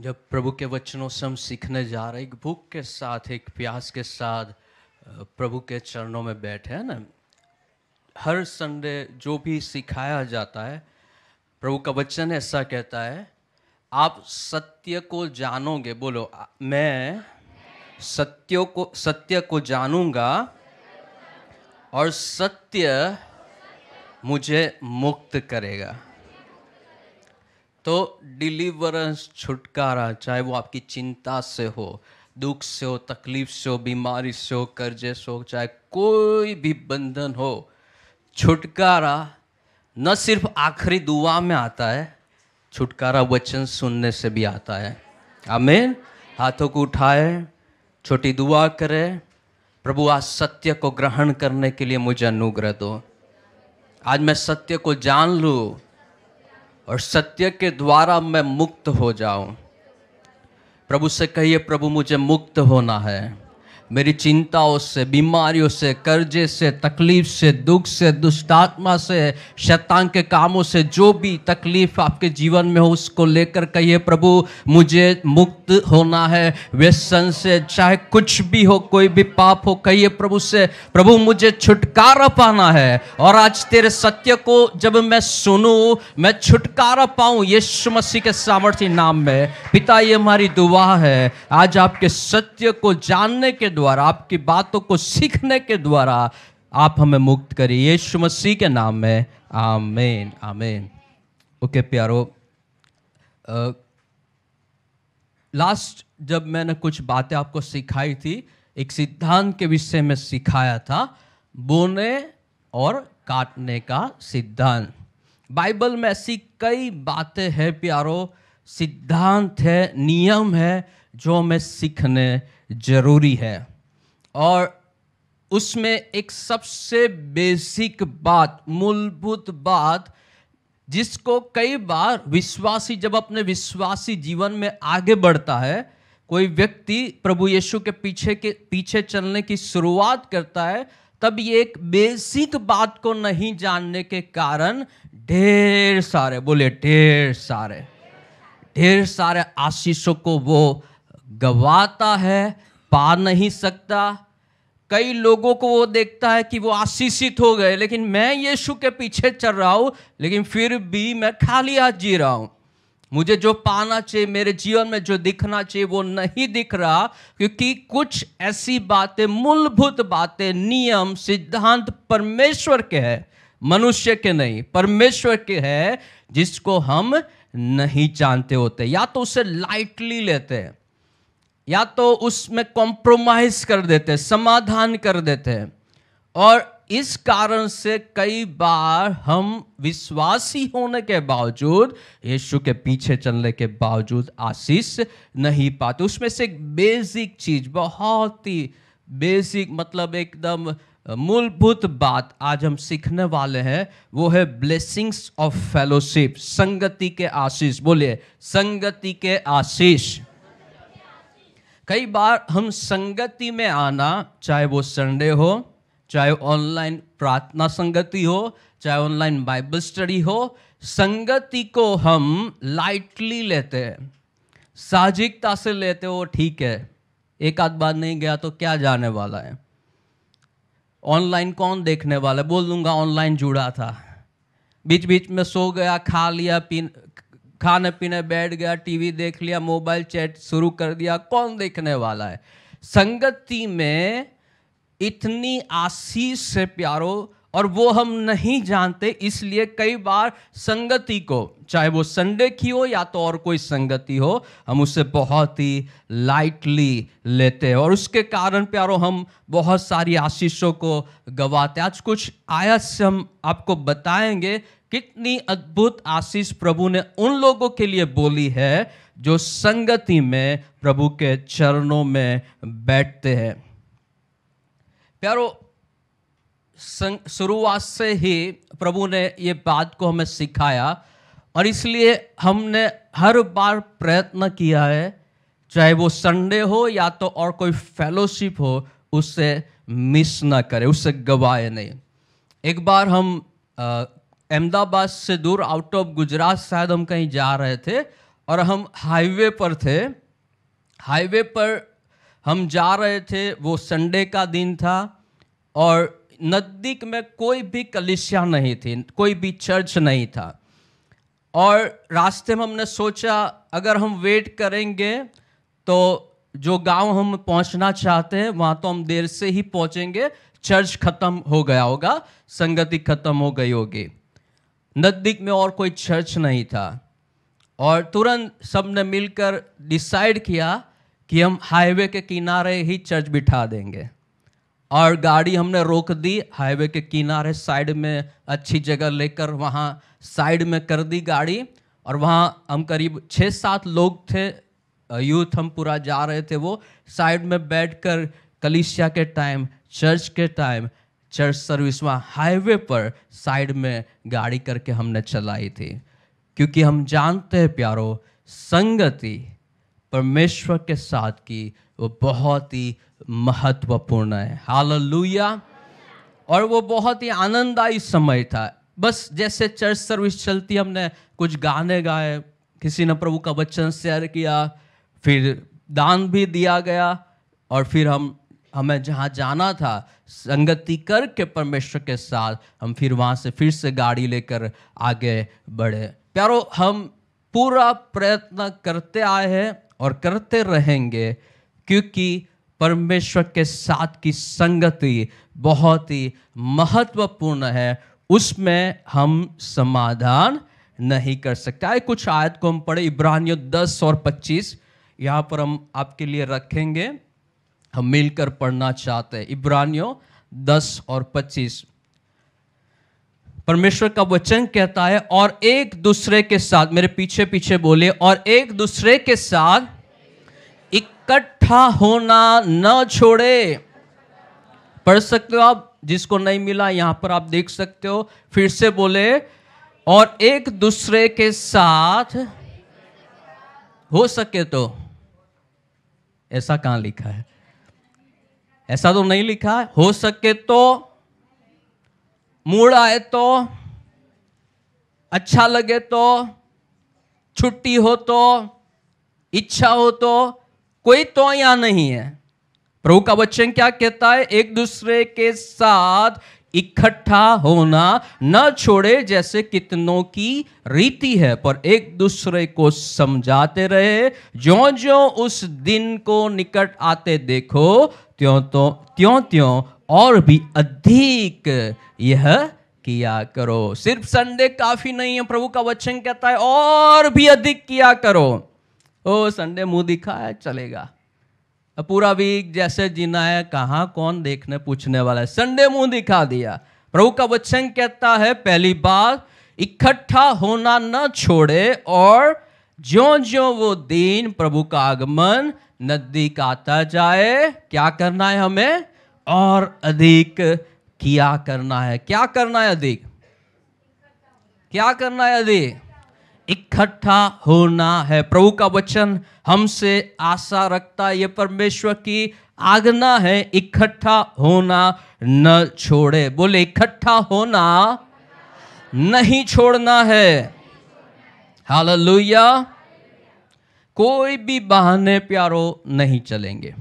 जब प्रभु के वचनों से हम सीखने जा रहे एक भूख के साथ एक प्यास के साथ प्रभु के चरणों में बैठे हैं ना हर संडे जो भी सिखाया जाता है प्रभु का वचन ऐसा कहता है आप सत्य को जानोगे बोलो मैं सत्यों को सत्य को जानूंगा और सत्य मुझे मुक्त करेगा तो डिलीवरेंस छुटकारा चाहे वो आपकी चिंता से हो दुख से हो तकलीफ से हो बीमारी से हो कर्जे से हो चाहे कोई भी बंधन हो छुटकारा न सिर्फ आखिरी दुआ में आता है छुटकारा वचन सुनने से भी आता है आमीन हाथों को उठाए छोटी दुआ करें प्रभु आज सत्य को ग्रहण करने के लिए मुझे अनुग्रह दो आज मैं सत्य को जान लूँ और सत्य के द्वारा मैं मुक्त हो जाऊं प्रभु से कहिए प्रभु मुझे मुक्त होना है मेरी चिंताओं से बीमारियों से कर्जे से तकलीफ से दुख से दुष्टात्मा से शैतान के कामों से जो भी तकलीफ आपके जीवन में हो उसको लेकर कहिए प्रभु मुझे मुक्त होना है व्यसन से चाहे कुछ भी हो कोई भी पाप हो कहिए प्रभु से प्रभु मुझे छुटकारा पाना है और आज तेरे सत्य को जब मैं सुनूं मैं छुटकारा पाऊं यीशु मसीह के सामर्थ्य नाम में पिता ये हमारी दुआ है आज आपके सत्य को जानने के द्वारा आपकी बातों को सीखने के द्वारा आप हमें मुक्त करिए यीशु मसीह के नाम में आमेन आमेन ओके प्यारो लास्ट जब मैंने कुछ बातें आपको सिखाई थी एक सिद्धांत के विषय में सिखाया था बोने और काटने का सिद्धांत बाइबल में ऐसी कई बातें हैं प्यारो सिद्धांत है नियम है जो हमें सीखने जरूरी है और उसमें एक सबसे बेसिक बात मूलभूत बात जिसको कई बार विश्वासी जब अपने विश्वासी जीवन में आगे बढ़ता है कोई व्यक्ति प्रभु यीशु के पीछे के पीछे चलने की शुरुआत करता है तब ये एक बेसिक बात को नहीं जानने के कारण ढेर सारे बोले ढेर सारे ढेर सारे आशीषों को वो गवाता है पा नहीं सकता कई लोगों को वो देखता है कि वो आशीषित हो गए लेकिन मैं यीशु के पीछे चल रहा हूँ लेकिन फिर भी मैं खाली हाथ जी रहा हूँ मुझे जो पाना चाहिए मेरे जीवन में जो दिखना चाहिए वो नहीं दिख रहा क्योंकि कुछ ऐसी बातें मूलभूत बातें नियम सिद्धांत परमेश्वर के है मनुष्य के नहीं परमेश्वर के है जिसको हम नहीं जानते होते या तो उसे लाइटली लेते हैं या तो उसमें कॉम्प्रोमाइज कर देते हैं समाधान कर देते हैं और इस कारण से कई बार हम विश्वासी होने के बावजूद यीशु के पीछे चलने के बावजूद आशीष नहीं पाते उसमें से एक बेसिक चीज बहुत ही बेसिक मतलब एकदम मूलभूत बात आज हम सीखने वाले हैं वो है ब्लेसिंग्स ऑफ फेलोशिप संगति के आशीष बोलिए संगति के आशीष कई बार हम संगति में आना चाहे वो संडे हो चाहे ऑनलाइन प्रार्थना संगति हो चाहे ऑनलाइन बाइबल स्टडी हो संगति को हम लाइटली लेते हैं साहजिकता से लेते हो ठीक है एक आध बार नहीं गया तो क्या जाने वाला है ऑनलाइन कौन देखने वाला है बोल दूंगा ऑनलाइन जुड़ा था बीच बीच में सो गया खा लिया पी खाने पीने बैठ गया टीवी देख लिया मोबाइल चैट शुरू कर दिया कौन देखने वाला है संगति में इतनी आशीष से प्यारो और वो हम नहीं जानते इसलिए कई बार संगति को चाहे वो संडे की हो या तो और कोई संगति हो हम उसे बहुत ही लाइटली लेते हैं और उसके कारण प्यारो हम बहुत सारी आशीषों को गवाते आज कुछ आयत से हम आपको बताएंगे कितनी अद्भुत आशीष प्रभु ने उन लोगों के लिए बोली है जो संगति में प्रभु के चरणों में बैठते हैं प्यारो शुरुआत से ही प्रभु ने ये बात को हमें सिखाया और इसलिए हमने हर बार प्रयत्न किया है चाहे वो संडे हो या तो और कोई फेलोशिप हो उससे मिस ना करें उससे गवाए नहीं एक बार हम अहमदाबाद से दूर आउट ऑफ गुजरात शायद हम कहीं जा रहे थे और हम हाईवे पर थे हाईवे पर हम जा रहे थे वो संडे का दिन था और नज़दीक में कोई भी कलिसिया नहीं थी कोई भी चर्च नहीं था और रास्ते में हमने सोचा अगर हम वेट करेंगे तो जो गांव हम पहुंचना चाहते हैं वहाँ तो हम देर से ही पहुंचेंगे चर्च खत्म हो गया होगा संगति खत्म हो गई होगी नज़दीक में और कोई चर्च नहीं था और तुरंत सब ने मिलकर डिसाइड किया कि हम हाईवे के किनारे ही चर्च बिठा देंगे और गाड़ी हमने रोक दी हाईवे के किनारे साइड में अच्छी जगह लेकर वहाँ साइड में कर दी गाड़ी और वहाँ हम करीब छः सात लोग थे यूथ हम पूरा जा रहे थे वो साइड में बैठकर कलिसिया के टाइम चर्च के टाइम चर्च सर्विस वहाँ हाईवे पर साइड में गाड़ी करके हमने चलाई थी क्योंकि हम जानते हैं प्यारो संगति परमेश्वर के साथ की वो बहुत ही महत्वपूर्ण है हाल और वो बहुत ही आनंददायी समय था बस जैसे चर्च सर्विस चलती हमने कुछ गाने गाए किसी ने प्रभु का वचन शेयर किया फिर दान भी दिया गया और फिर हम हमें जहाँ जाना था संगति करके परमेश्वर के साथ हम फिर वहाँ से फिर से गाड़ी लेकर आगे बढ़े प्यारो हम पूरा प्रयत्न करते आए हैं और करते रहेंगे क्योंकि परमेश्वर के साथ की संगति बहुत ही महत्वपूर्ण है उसमें हम समाधान नहीं कर सकते आए कुछ आयत को हम पढ़े इब्रानियों 10 और 25 यहाँ पर हम आपके लिए रखेंगे हम मिलकर पढ़ना चाहते हैं इब्रानियों 10 और 25 परमेश्वर का वचन कहता है और एक दूसरे के साथ मेरे पीछे पीछे बोले और एक दूसरे के साथ इकट्ठा होना न छोड़े पढ़ सकते हो आप जिसको नहीं मिला यहां पर आप देख सकते हो फिर से बोले और एक दूसरे के साथ हो सके तो ऐसा कहां लिखा है ऐसा तो नहीं लिखा हो सके तो मूड आए तो अच्छा लगे तो छुट्टी हो तो इच्छा हो तो कोई तो यहां नहीं है प्रभु का वचन क्या कहता है एक दूसरे के साथ इकट्ठा होना न छोड़े जैसे कितनों की रीति है पर एक दूसरे को समझाते रहे ज्यो ज्यो उस दिन को निकट आते देखो त्यों तो त्यों त्यों और भी अधिक यह किया करो सिर्फ संडे काफी नहीं है प्रभु का वचन कहता है और भी अधिक किया करो ओ संडे मुंह दिखा है चलेगा पूरा वीक जैसे जीना है कहाँ कौन देखने पूछने वाला है संडे मुंह दिखा दिया प्रभु का वचन कहता है पहली बार इकट्ठा होना न छोड़े और ज्यो ज्यो वो दिन प्रभु का आगमन का आता जाए क्या करना है हमें और अधिक किया करना है क्या करना है अधिक क्या करना है अधिक इकट्ठा होना है प्रभु का वचन हमसे आशा रखता है ये परमेश्वर की आज्ञा है इकट्ठा होना न छोड़े बोले इकट्ठा होना नहीं छोड़ना है हालेलुया कोई भी बहाने प्यारो नहीं चलेंगे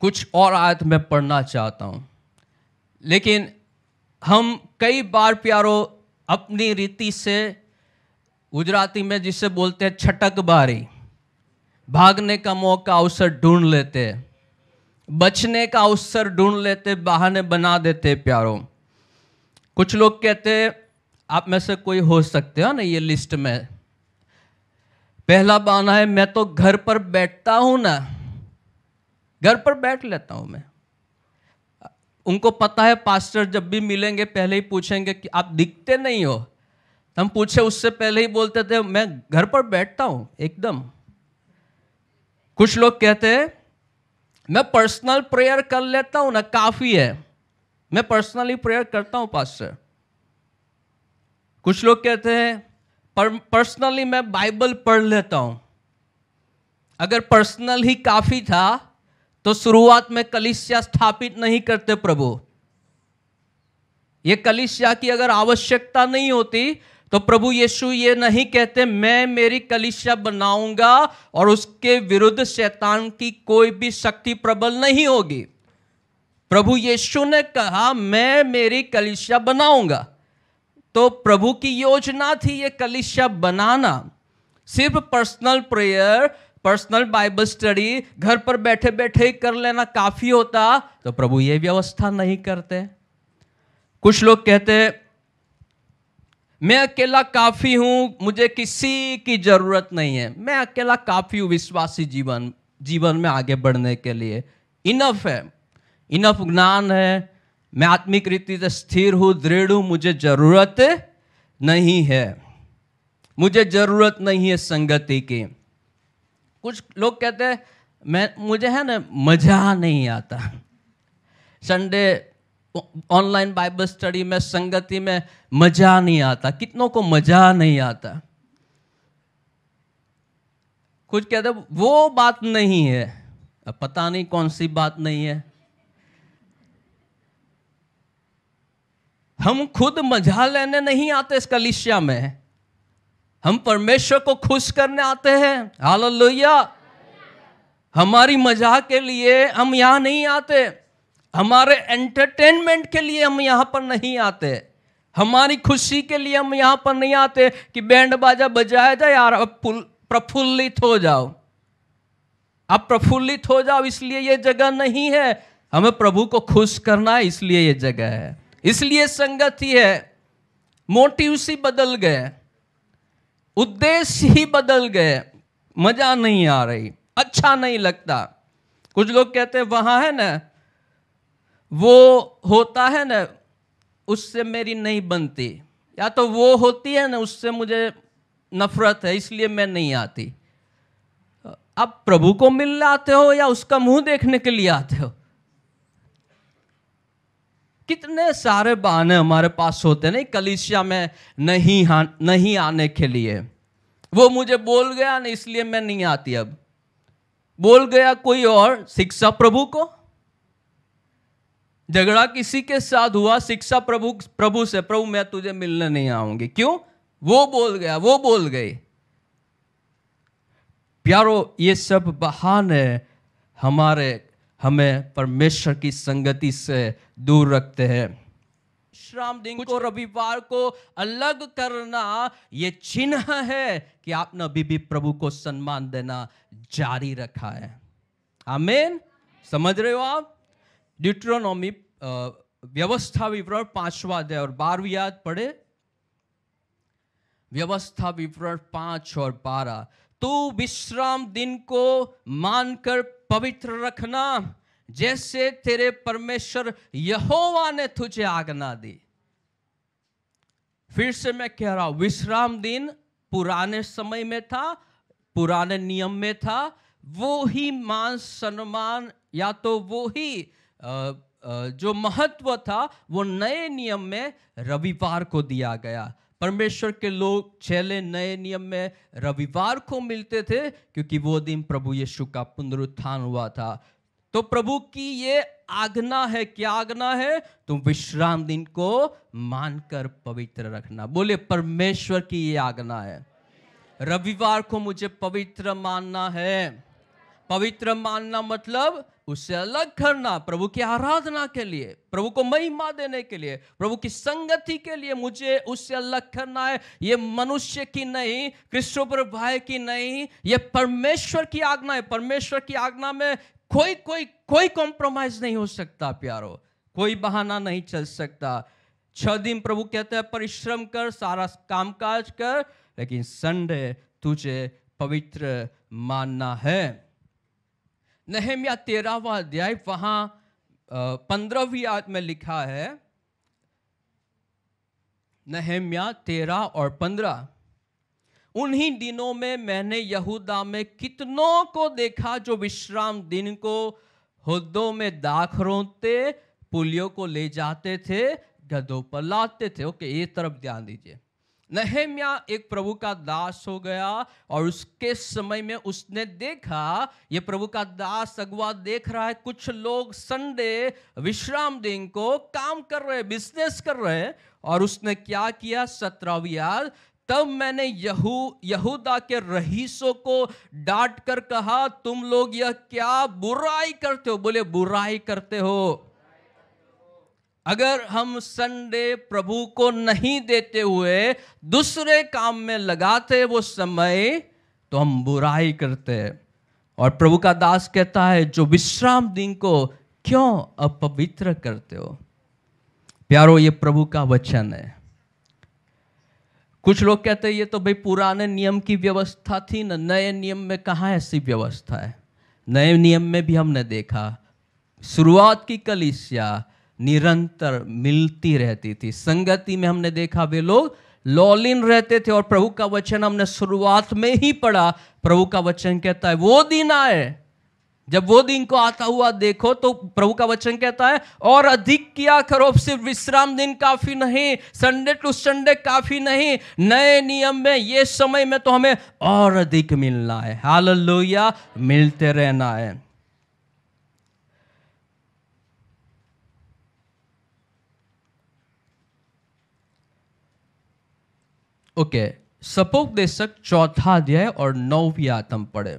कुछ और आयत मैं पढ़ना चाहता हूं लेकिन हम कई बार प्यारो अपनी रीति से गुजराती में जिसे बोलते हैं छटक बारी भागने का मौका अवसर ढूंढ लेते बचने का अवसर ढूंढ लेते बहाने बना देते प्यारों कुछ लोग कहते आप में से कोई हो सकते हो ना ये लिस्ट में पहला बहाना है मैं तो घर पर बैठता हूँ ना घर पर बैठ लेता हूँ मैं उनको पता है पास्टर जब भी मिलेंगे पहले ही पूछेंगे कि आप दिखते नहीं हो तो हम पूछे उससे पहले ही बोलते थे मैं घर पर बैठता हूँ एकदम कुछ लोग कहते हैं मैं पर्सनल प्रेयर कर लेता हूँ ना काफ़ी है मैं पर्सनली प्रेयर करता हूँ पास्टर कुछ लोग कहते हैं पर, पर्सनली मैं बाइबल पढ़ लेता हूँ अगर पर्सनल ही काफ़ी था तो शुरुआत में कलिसिया स्थापित नहीं करते प्रभु ये कलिसिया की अगर आवश्यकता नहीं होती तो प्रभु यीशु ये नहीं कहते मैं मेरी कलिसिया बनाऊंगा और उसके विरुद्ध शैतान की कोई भी शक्ति प्रबल नहीं होगी प्रभु यीशु ने कहा मैं मेरी कलिसिया बनाऊंगा तो प्रभु की योजना थी ये कलिसिया बनाना सिर्फ personal prayer personal bible study घर पर बैठे बैठे ही कर लेना काफ़ी होता तो प्रभु ये व्यवस्था नहीं करते कुछ लोग कहते मैं अकेला काफ़ी हूं मुझे किसी की ज़रूरत नहीं है मैं अकेला काफ़ी हूं विश्वासी जीवन जीवन में आगे बढ़ने के लिए इनफ है इनफ ज्ञान है मैं आत्मिक रीति से स्थिर हूं दृढ़ हूं मुझे ज़रूरत नहीं है मुझे ज़रूरत नहीं है संगति की कुछ लोग कहते हैं मैं मुझे है ना मज़ा नहीं आता संडे ऑनलाइन बाइबल स्टडी में संगति में मज़ा नहीं आता कितनों को मज़ा नहीं आता कुछ कहते वो बात नहीं है अब पता नहीं कौन सी बात नहीं है हम खुद मजा लेने नहीं आते इस कलिशिया में हम परमेश्वर को खुश करने आते हैं हाल हमारी मजाक के लिए हम यहाँ नहीं आते हमारे एंटरटेनमेंट के लिए हम यहाँ पर नहीं आते हमारी खुशी के लिए हम यहाँ पर नहीं आते कि बैंड बाजा बजाया जाए यार अब प्रफुल्लित हो जाओ आप प्रफुल्लित हो जाओ इसलिए ये जगह नहीं है हमें प्रभु को खुश करना है इसलिए ये जगह है इसलिए संगत ही है मोटिव सी बदल गए उद्देश्य ही बदल गए मज़ा नहीं आ रही अच्छा नहीं लगता कुछ लोग कहते हैं वहाँ है ना वो होता है ना उससे मेरी नहीं बनती या तो वो होती है ना उससे मुझे नफरत है इसलिए मैं नहीं आती आप प्रभु को मिलने आते हो या उसका मुंह देखने के लिए आते हो कितने सारे बहाने हमारे पास होते हैं नहीं कलिसिया में नहीं हाँ नहीं आने के लिए वो मुझे बोल गया ना इसलिए मैं नहीं आती अब बोल गया कोई और शिक्षा प्रभु को झगड़ा किसी के साथ हुआ शिक्षा प्रभु प्रभु से प्रभु मैं तुझे मिलने नहीं आऊंगी क्यों वो बोल गया वो बोल गई प्यारो ये सब बहाने हमारे हमें परमेश्वर की संगति से दूर रखते हैं विश्राम दिन को रविवार को अलग करना ये चिन्ह है कि आपने अभी भी प्रभु को सम्मान देना जारी रखा है आमेन समझ रहे हो आप ड्यूट्रोनॉमी व्यवस्था विवरण पांचवा अध्याय और बारहवीं याद पढ़े व्यवस्था विवरण पांच और बारह तू तो विश्राम दिन को मानकर पवित्र रखना जैसे तेरे परमेश्वर यहोवा ने तुझे आज्ञा दी फिर से मैं कह रहा हूं विश्राम दिन पुराने समय में था पुराने नियम में था वो ही मान सम्मान या तो वो ही जो महत्व था वो नए नियम में रविवार को दिया गया परमेश्वर के लोग छहले नए नियम में रविवार को मिलते थे क्योंकि वो दिन प्रभु यीशु का पुनरुत्थान हुआ था तो प्रभु की ये आज्ञा है क्या आज्ञा है तुम तो विश्राम दिन को मानकर पवित्र रखना बोले परमेश्वर की ये आज्ञा है रविवार को मुझे पवित्र मानना है पवित्र मानना मतलब उससे अलग करना प्रभु की आराधना के लिए प्रभु को महिमा देने के लिए प्रभु की संगति के लिए मुझे उससे अलग करना है ये मनुष्य की नहीं कृष्णोपर भाई की नहीं ये परमेश्वर की आज्ञा है परमेश्वर की आज्ञा में कोई कोई कोई कॉम्प्रोमाइज नहीं हो सकता प्यारो कोई बहाना नहीं चल सकता छह दिन प्रभु कहते हैं परिश्रम कर सारा काम काज कर लेकिन संडे तुझे पवित्र मानना है नहम्या तेरहवा अध्याय वहां पंद्रहवीं आयत में लिखा है नहम्या तेरह और पंद्रह उन्हीं दिनों में मैंने यहूदा में कितनों को देखा जो विश्राम दिन को हदों में दाख रोते पुलियों को ले जाते थे गदों पर लाते थे ओके ये तरफ ध्यान दीजिए नहेम्या एक प्रभु का दास हो गया और उसके समय में उसने देखा ये प्रभु का दास अगवा देख रहा है कुछ लोग संडे विश्राम दिन को काम कर रहे बिजनेस कर रहे और उसने क्या किया सत्रहवीं तब मैंने यहू यहूदा के रहीसों को डांट कर कहा तुम लोग यह क्या बुराई करते हो बोले बुराई करते हो अगर हम संडे प्रभु को नहीं देते हुए दूसरे काम में लगाते वो समय तो हम बुराई करते और प्रभु का दास कहता है जो विश्राम दिन को क्यों अपवित्र करते हो प्यारो ये प्रभु का वचन है कुछ लोग कहते हैं ये तो भाई पुराने नियम की व्यवस्था थी ना नए नियम में कहाँ ऐसी व्यवस्था है नए नियम में भी हमने देखा शुरुआत की कलिसिया निरंतर मिलती रहती थी संगति में हमने देखा वे लोग लॉलिन रहते थे और प्रभु का वचन हमने शुरुआत में ही पढ़ा प्रभु का वचन कहता है वो दिन आए जब वो दिन को आता हुआ देखो तो प्रभु का वचन कहता है और अधिक किया करो सिर्फ विश्राम दिन काफी नहीं संडे टू संडे काफी नहीं नए नियम में ये समय में तो हमें और अधिक मिलना है हाल मिलते रहना है ओके सपोपदेशक चौथा अध्याय और नौवीं आत्म पढ़े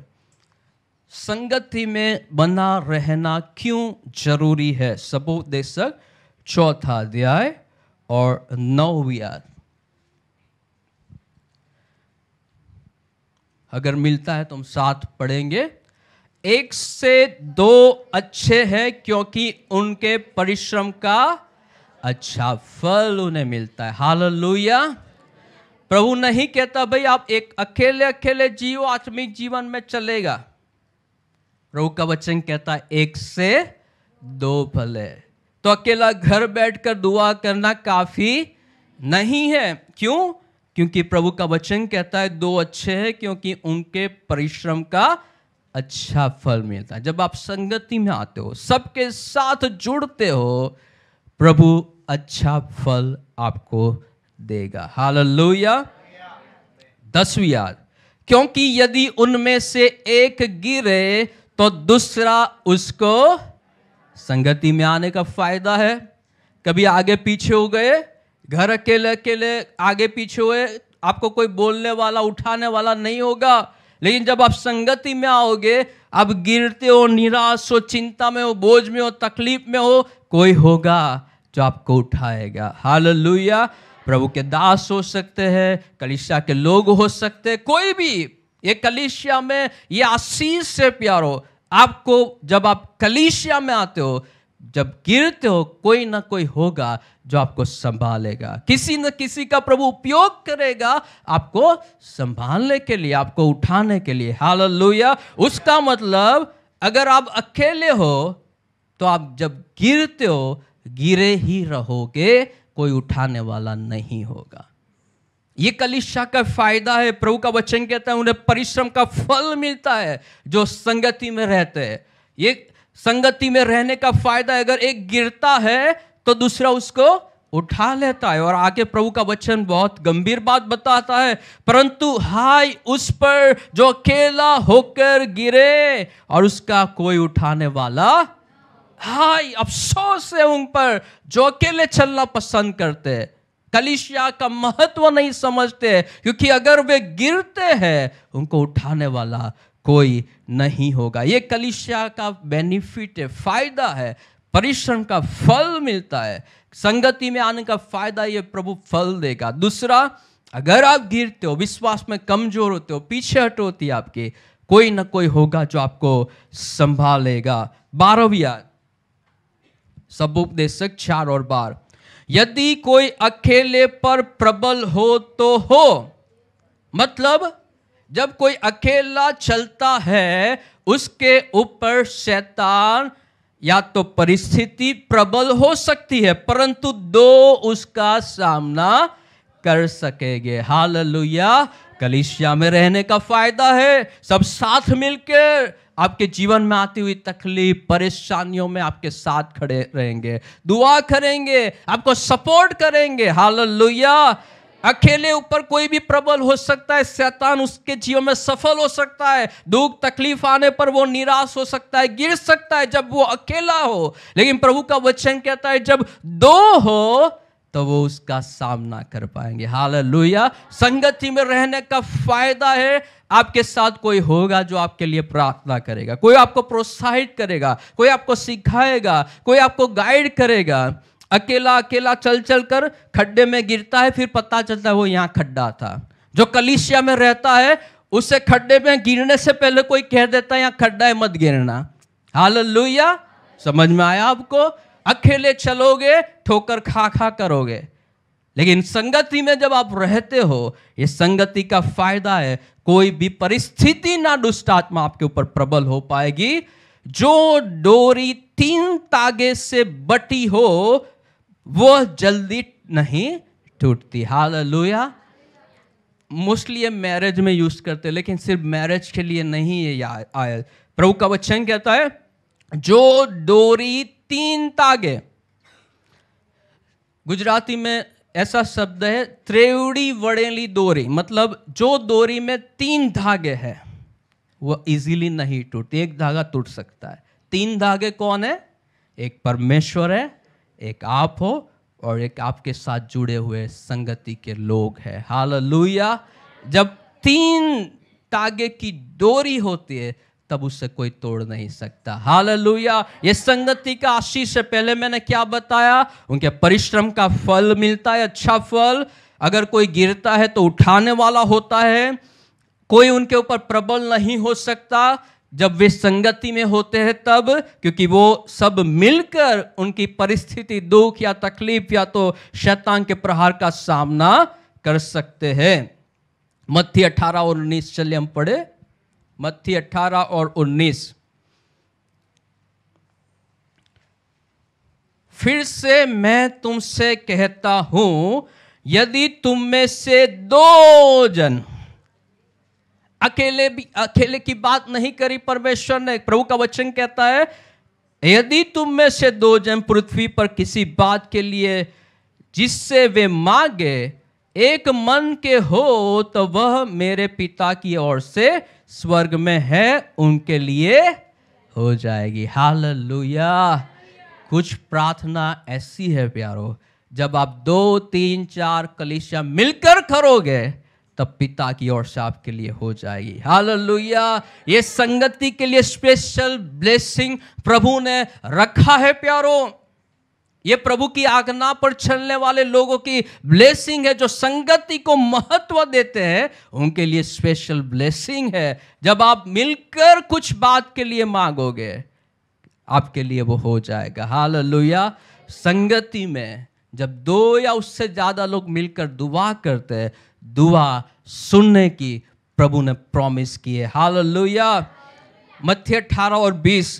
संगति में बना रहना क्यों जरूरी है सपोपदेशक चौथा अध्याय और नौवीं आत्म अगर मिलता है तो हम साथ पढ़ेंगे एक से दो अच्छे हैं क्योंकि उनके परिश्रम का अच्छा फल उन्हें मिलता है हाल लुया प्रभु नहीं कहता भाई आप एक अकेले अकेले जीव आत्मिक जीवन में चलेगा प्रभु का वचन कहता है एक से दो फल है तो अकेला घर बैठकर दुआ करना काफी नहीं है क्यों क्योंकि प्रभु का वचन कहता है दो अच्छे हैं क्योंकि उनके परिश्रम का अच्छा फल मिलता है जब आप संगति में आते हो सबके साथ जुड़ते हो प्रभु अच्छा फल आपको देगा हाल लोहिया दसवीं याद क्योंकि यदि उनमें से एक गिरे तो दूसरा उसको संगति में आने का फायदा है कभी आगे पीछे हो गए घर अकेले अकेले आगे पीछे हुए आपको कोई बोलने वाला उठाने वाला नहीं होगा लेकिन जब आप संगति में आओगे आप गिरते हो निराश हो चिंता में हो बोझ में हो तकलीफ में हो कोई होगा जो आपको उठाएगा हाल प्रभु के दास हो सकते हैं कलिशिया के लोग हो सकते हैं कोई भी ये कलिशिया में ये आशीष से प्यार हो आपको जब आप कलिसिया में आते हो जब गिरते हो कोई ना कोई होगा जो आपको संभालेगा किसी न किसी का प्रभु उपयोग करेगा आपको संभालने के लिए आपको उठाने के लिए लोहिया उसका मतलब अगर आप अकेले हो तो आप जब गिरते हो गिरे ही रहोगे कोई उठाने वाला नहीं होगा ये कलिशा का फायदा है प्रभु का वचन कहता है उन्हें परिश्रम का फल मिलता है जो संगति में रहते हैं ये संगति में रहने का फायदा है अगर एक गिरता है तो दूसरा उसको उठा लेता है और आगे प्रभु का वचन बहुत गंभीर बात बताता है परंतु हाय उस पर जो अकेला होकर गिरे और उसका कोई उठाने वाला हाय अफसोस है उन पर जो अकेले चलना पसंद करते हैं कलिशिया का महत्व नहीं समझते क्योंकि अगर वे गिरते हैं उनको उठाने वाला कोई नहीं होगा ये कलिशिया का बेनिफिट है फायदा है परिश्रम का फल मिलता है संगति में आने का फायदा ये प्रभु फल देगा दूसरा अगर आप गिरते हो विश्वास में कमजोर होते हो पीछे हट होती है आपके कोई ना कोई होगा जो आपको संभालेगा बारहवीं सब उपदेशक चार और बार यदि कोई अकेले पर प्रबल हो तो हो मतलब जब कोई अकेला चलता है उसके ऊपर शैतान या तो परिस्थिति प्रबल हो सकती है परंतु दो उसका सामना कर सकेंगे हाल कलिशिया में रहने का फायदा है सब साथ मिलकर आपके जीवन में आती हुई तकलीफ परेशानियों में आपके साथ खड़े रहेंगे दुआ करेंगे आपको सपोर्ट करेंगे हाल अकेले ऊपर कोई भी प्रबल हो सकता है शैतान उसके जीवन में सफल हो सकता है दुख तकलीफ आने पर वो निराश हो सकता है गिर सकता है जब वो अकेला हो लेकिन प्रभु का वचन कहता है जब दो हो तो वो उसका सामना कर पाएंगे हाल संगति में रहने का फायदा है आपके साथ कोई होगा जो आपके लिए प्रार्थना करेगा कोई आपको प्रोत्साहित करेगा कोई आपको सिखाएगा कोई आपको गाइड करेगा अकेला अकेला चल चल कर खड्डे में गिरता है फिर पता चलता है वो यहाँ खड्डा था जो कलिशिया में रहता है उसे खड्डे में गिरने से पहले कोई कह देता है यहाँ खड्डा है मत गिरना हाल समझ में आया आपको अकेले चलोगे ठोकर खा खा करोगे लेकिन संगति में जब आप रहते हो ये संगति का फायदा है कोई भी परिस्थिति ना दुष्ट आत्मा आपके ऊपर प्रबल हो पाएगी जो डोरी तीन तागे से बटी हो वह जल्दी नहीं टूटती हाल लोया मोस्टली ये मैरिज में यूज करते लेकिन सिर्फ मैरिज के लिए नहीं है आयल प्रभु का वचन कहता है जो डोरी तीन तागे गुजराती में ऐसा शब्द है त्रेवड़ी वड़ेली दोरी मतलब जो दोरी में तीन धागे हैं वह इजीली नहीं टूटती एक धागा टूट सकता है तीन धागे कौन है एक परमेश्वर है एक आप हो और एक आपके साथ जुड़े हुए संगति के लोग है हाल जब तीन धागे की डोरी होती है तब उसे कोई तोड़ नहीं सकता हाल लुया ये संगति का आशीष से पहले मैंने क्या बताया उनके परिश्रम का फल मिलता है अच्छा फल अगर कोई गिरता है तो उठाने वाला होता है कोई उनके ऊपर प्रबल नहीं हो सकता जब वे संगति में होते हैं तब क्योंकि वो सब मिलकर उनकी परिस्थिति दुख या तकलीफ या तो शैतान के प्रहार का सामना कर सकते हैं मत्थी अठारह और उन्नीस चले हम पढ़े मत्थी 18 और 19 फिर से मैं तुमसे कहता हूं यदि तुम में से दो जन अकेले भी अकेले की बात नहीं करी परमेश्वर ने प्रभु का वचन कहता है यदि तुम में से दो जन पृथ्वी पर किसी बात के लिए जिससे वे मांगे एक मन के हो तो वह मेरे पिता की ओर से स्वर्ग में है उनके लिए हो जाएगी हाल कुछ प्रार्थना ऐसी है प्यारो जब आप दो तीन चार कलिशा मिलकर करोगे तब पिता की ओर से आपके लिए हो जाएगी हाल ये संगति के लिए स्पेशल ब्लेसिंग प्रभु ने रखा है प्यारो ये प्रभु की आज्ञा पर चलने वाले लोगों की ब्लेसिंग है जो संगति को महत्व देते हैं उनके लिए स्पेशल ब्लेसिंग है जब आप मिलकर कुछ बात के लिए मांगोगे आपके लिए वो हो जाएगा हाल संगति में जब दो या उससे ज़्यादा लोग मिलकर दुआ करते हैं दुआ सुनने की प्रभु ने प्रॉमिस की है हाल मध्य अठारह और बीस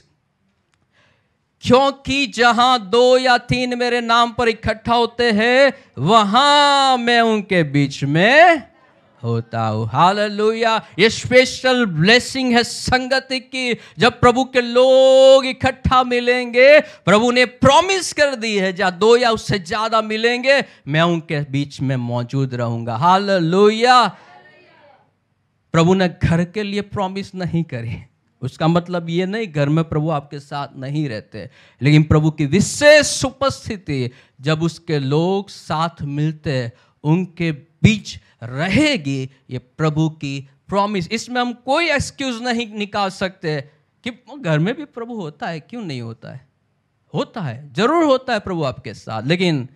क्योंकि जहां दो या तीन मेरे नाम पर इकट्ठा होते हैं वहां मैं उनके बीच में होता हूं हाल ये स्पेशल ब्लेसिंग है संगति की जब प्रभु के लोग इकट्ठा मिलेंगे प्रभु ने प्रॉमिस कर दी है जहाँ दो या उससे ज़्यादा मिलेंगे मैं उनके बीच में मौजूद रहूंगा हाल प्रभु ने घर के लिए प्रॉमिस नहीं करी उसका मतलब ये नहीं घर में प्रभु आपके साथ नहीं रहते लेकिन प्रभु की विशेष उपस्थिति जब उसके लोग साथ मिलते उनके बीच रहेगी ये प्रभु की प्रॉमिस इसमें हम कोई एक्सक्यूज नहीं निकाल सकते कि घर में भी प्रभु होता है क्यों नहीं होता है होता है जरूर होता है प्रभु आपके साथ लेकिन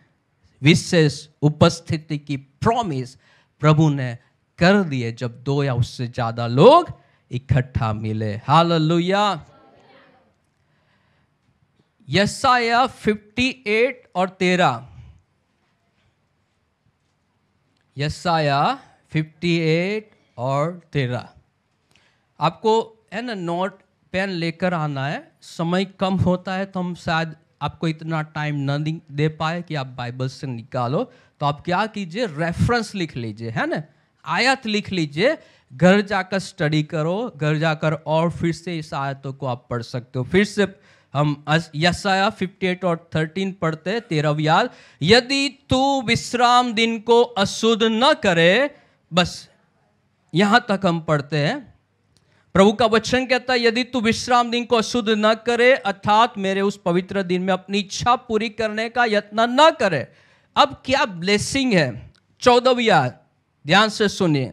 विशेष उपस्थिति की प्रॉमिस प्रभु ने कर दिए जब दो या उससे ज़्यादा लोग इकट्ठा मिले हाल लुया यसाया एट और तेरा यसाया एट और तेरा आपको है ना नोट पेन लेकर आना है समय कम होता है तो हम शायद आपको इतना टाइम न दे पाए कि आप बाइबल से निकालो तो आप क्या कीजिए रेफरेंस लिख लीजिए है ना आयत लिख लीजिए घर जाकर स्टडी करो घर जाकर और फिर से इस आयतों को आप पढ़ सकते हो फिर से हम यसाया 58 और 13 पढ़ते तेरह व्याल यदि तू विश्राम दिन को अशुद्ध न करे बस यहाँ तक हम पढ़ते हैं प्रभु का वचन कहता है यदि तू विश्राम दिन को अशुद्ध न करे अर्थात मेरे उस पवित्र दिन में अपनी इच्छा पूरी करने का यत्न न करे अब क्या ब्लेसिंग है चौदह व्याल ध्यान से सुनिए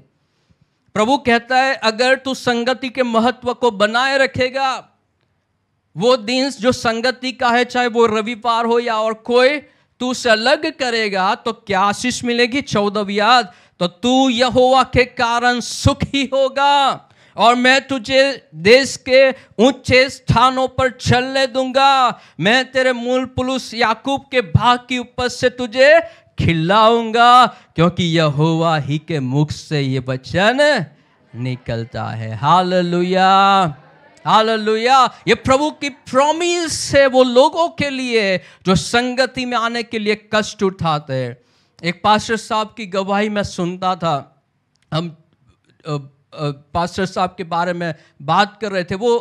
प्रभु कहता है अगर तू संगति के महत्व को बनाए रखेगा वो दिन जो संगति का है चाहे वो रविवार हो या और कोई तू से अलग करेगा तो क्या आशीष मिलेगी चौदह याद तो तू यहोवा के कारण सुखी होगा और मैं तुझे देश के ऊंचे स्थानों पर चलने दूंगा मैं तेरे मूल पुलुष याकूब के भाग की ऊपर से तुझे खिलाऊंगा क्योंकि यहोवा ही के मुख से ये वचन निकलता है हाल लुया हालेलुया ये प्रभु की प्रॉमिस है वो लोगों के लिए जो संगति में आने के लिए कष्ट उठाते हैं एक पास्टर साहब की गवाही मैं सुनता था हम पास्टर साहब के बारे में बात कर रहे थे वो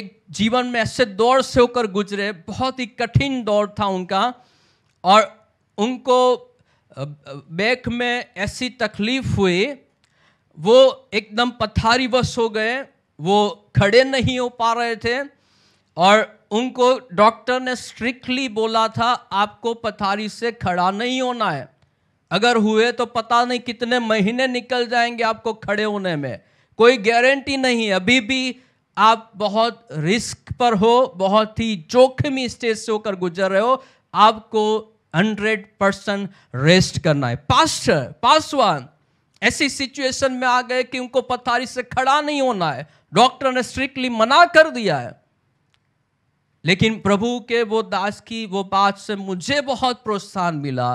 एक जीवन में ऐसे दौर से होकर गुजरे बहुत ही कठिन दौर था उनका और उनको बैक में ऐसी तकलीफ हुई वो एकदम पथारी बस हो गए वो खड़े नहीं हो पा रहे थे और उनको डॉक्टर ने स्ट्रिक्टली बोला था आपको पथारी से खड़ा नहीं होना है अगर हुए तो पता नहीं कितने महीने निकल जाएंगे आपको खड़े होने में कोई गारंटी नहीं है अभी भी आप बहुत रिस्क पर हो बहुत ही जोखिमी स्टेज से होकर गुजर रहे हो आपको हंड्रेड परसेंट रेस्ट करना है पास्टर पासवान ऐसी सिचुएशन में आ गए कि उनको पथारी से खड़ा नहीं होना है डॉक्टर ने स्ट्रिक्टली मना कर दिया है लेकिन प्रभु के वो दास की वो बात से मुझे बहुत प्रोत्साहन मिला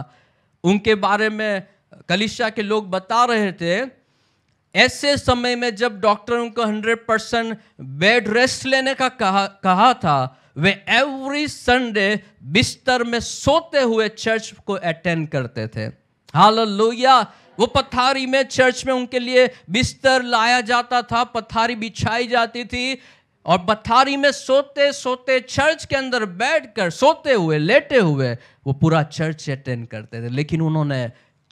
उनके बारे में कलिशा के लोग बता रहे थे ऐसे समय में जब डॉक्टरों को 100 परसेंट बेड रेस्ट लेने का कहा कहा था वे एवरी संडे बिस्तर में सोते हुए चर्च को अटेंड करते थे हाल वो पथारी में चर्च में उनके लिए बिस्तर लाया जाता था पथारी बिछाई जाती थी और पथारी में सोते सोते चर्च के अंदर बैठकर सोते हुए लेटे हुए वो पूरा चर्च अटेंड करते थे लेकिन उन्होंने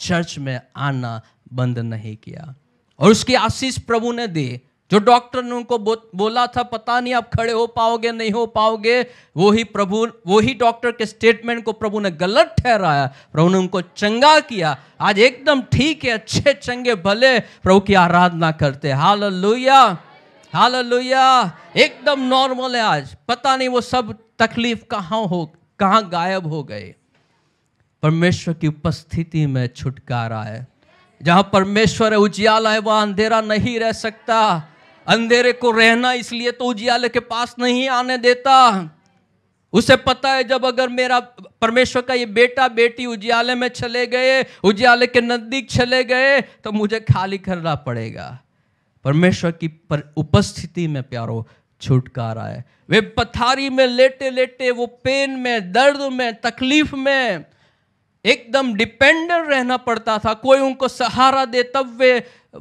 चर्च में आना बंद नहीं किया और उसकी आशीष प्रभु ने दी जो डॉक्टर ने उनको बो, बोला था पता नहीं आप खड़े हो पाओगे नहीं हो पाओगे वो ही प्रभु वो ही डॉक्टर के स्टेटमेंट को प्रभु ने गलत ठहराया प्रभु ने उनको चंगा किया आज एकदम ठीक है अच्छे चंगे भले प्रभु की आराधना करते हाल लोहिया हाल लोहिया एकदम नॉर्मल है आज पता नहीं वो सब तकलीफ कहाँ हो कहाँ गायब हो गए परमेश्वर की उपस्थिति में छुटकारा है जहां परमेश्वर है उजियाला है वहां अंधेरा नहीं रह सकता अंधेरे को रहना इसलिए तो उजियाले के पास नहीं आने देता उसे पता है जब अगर मेरा परमेश्वर का ये बेटा बेटी उजियाले में चले गए उजियाले के नजदीक चले गए तो मुझे खाली करना पड़ेगा परमेश्वर की पर उपस्थिति में प्यारो छुटकारा है वे पथारी में लेटे लेटे वो पेन में दर्द में तकलीफ में एकदम डिपेंडेंट रहना पड़ता था कोई उनको सहारा दे तब वे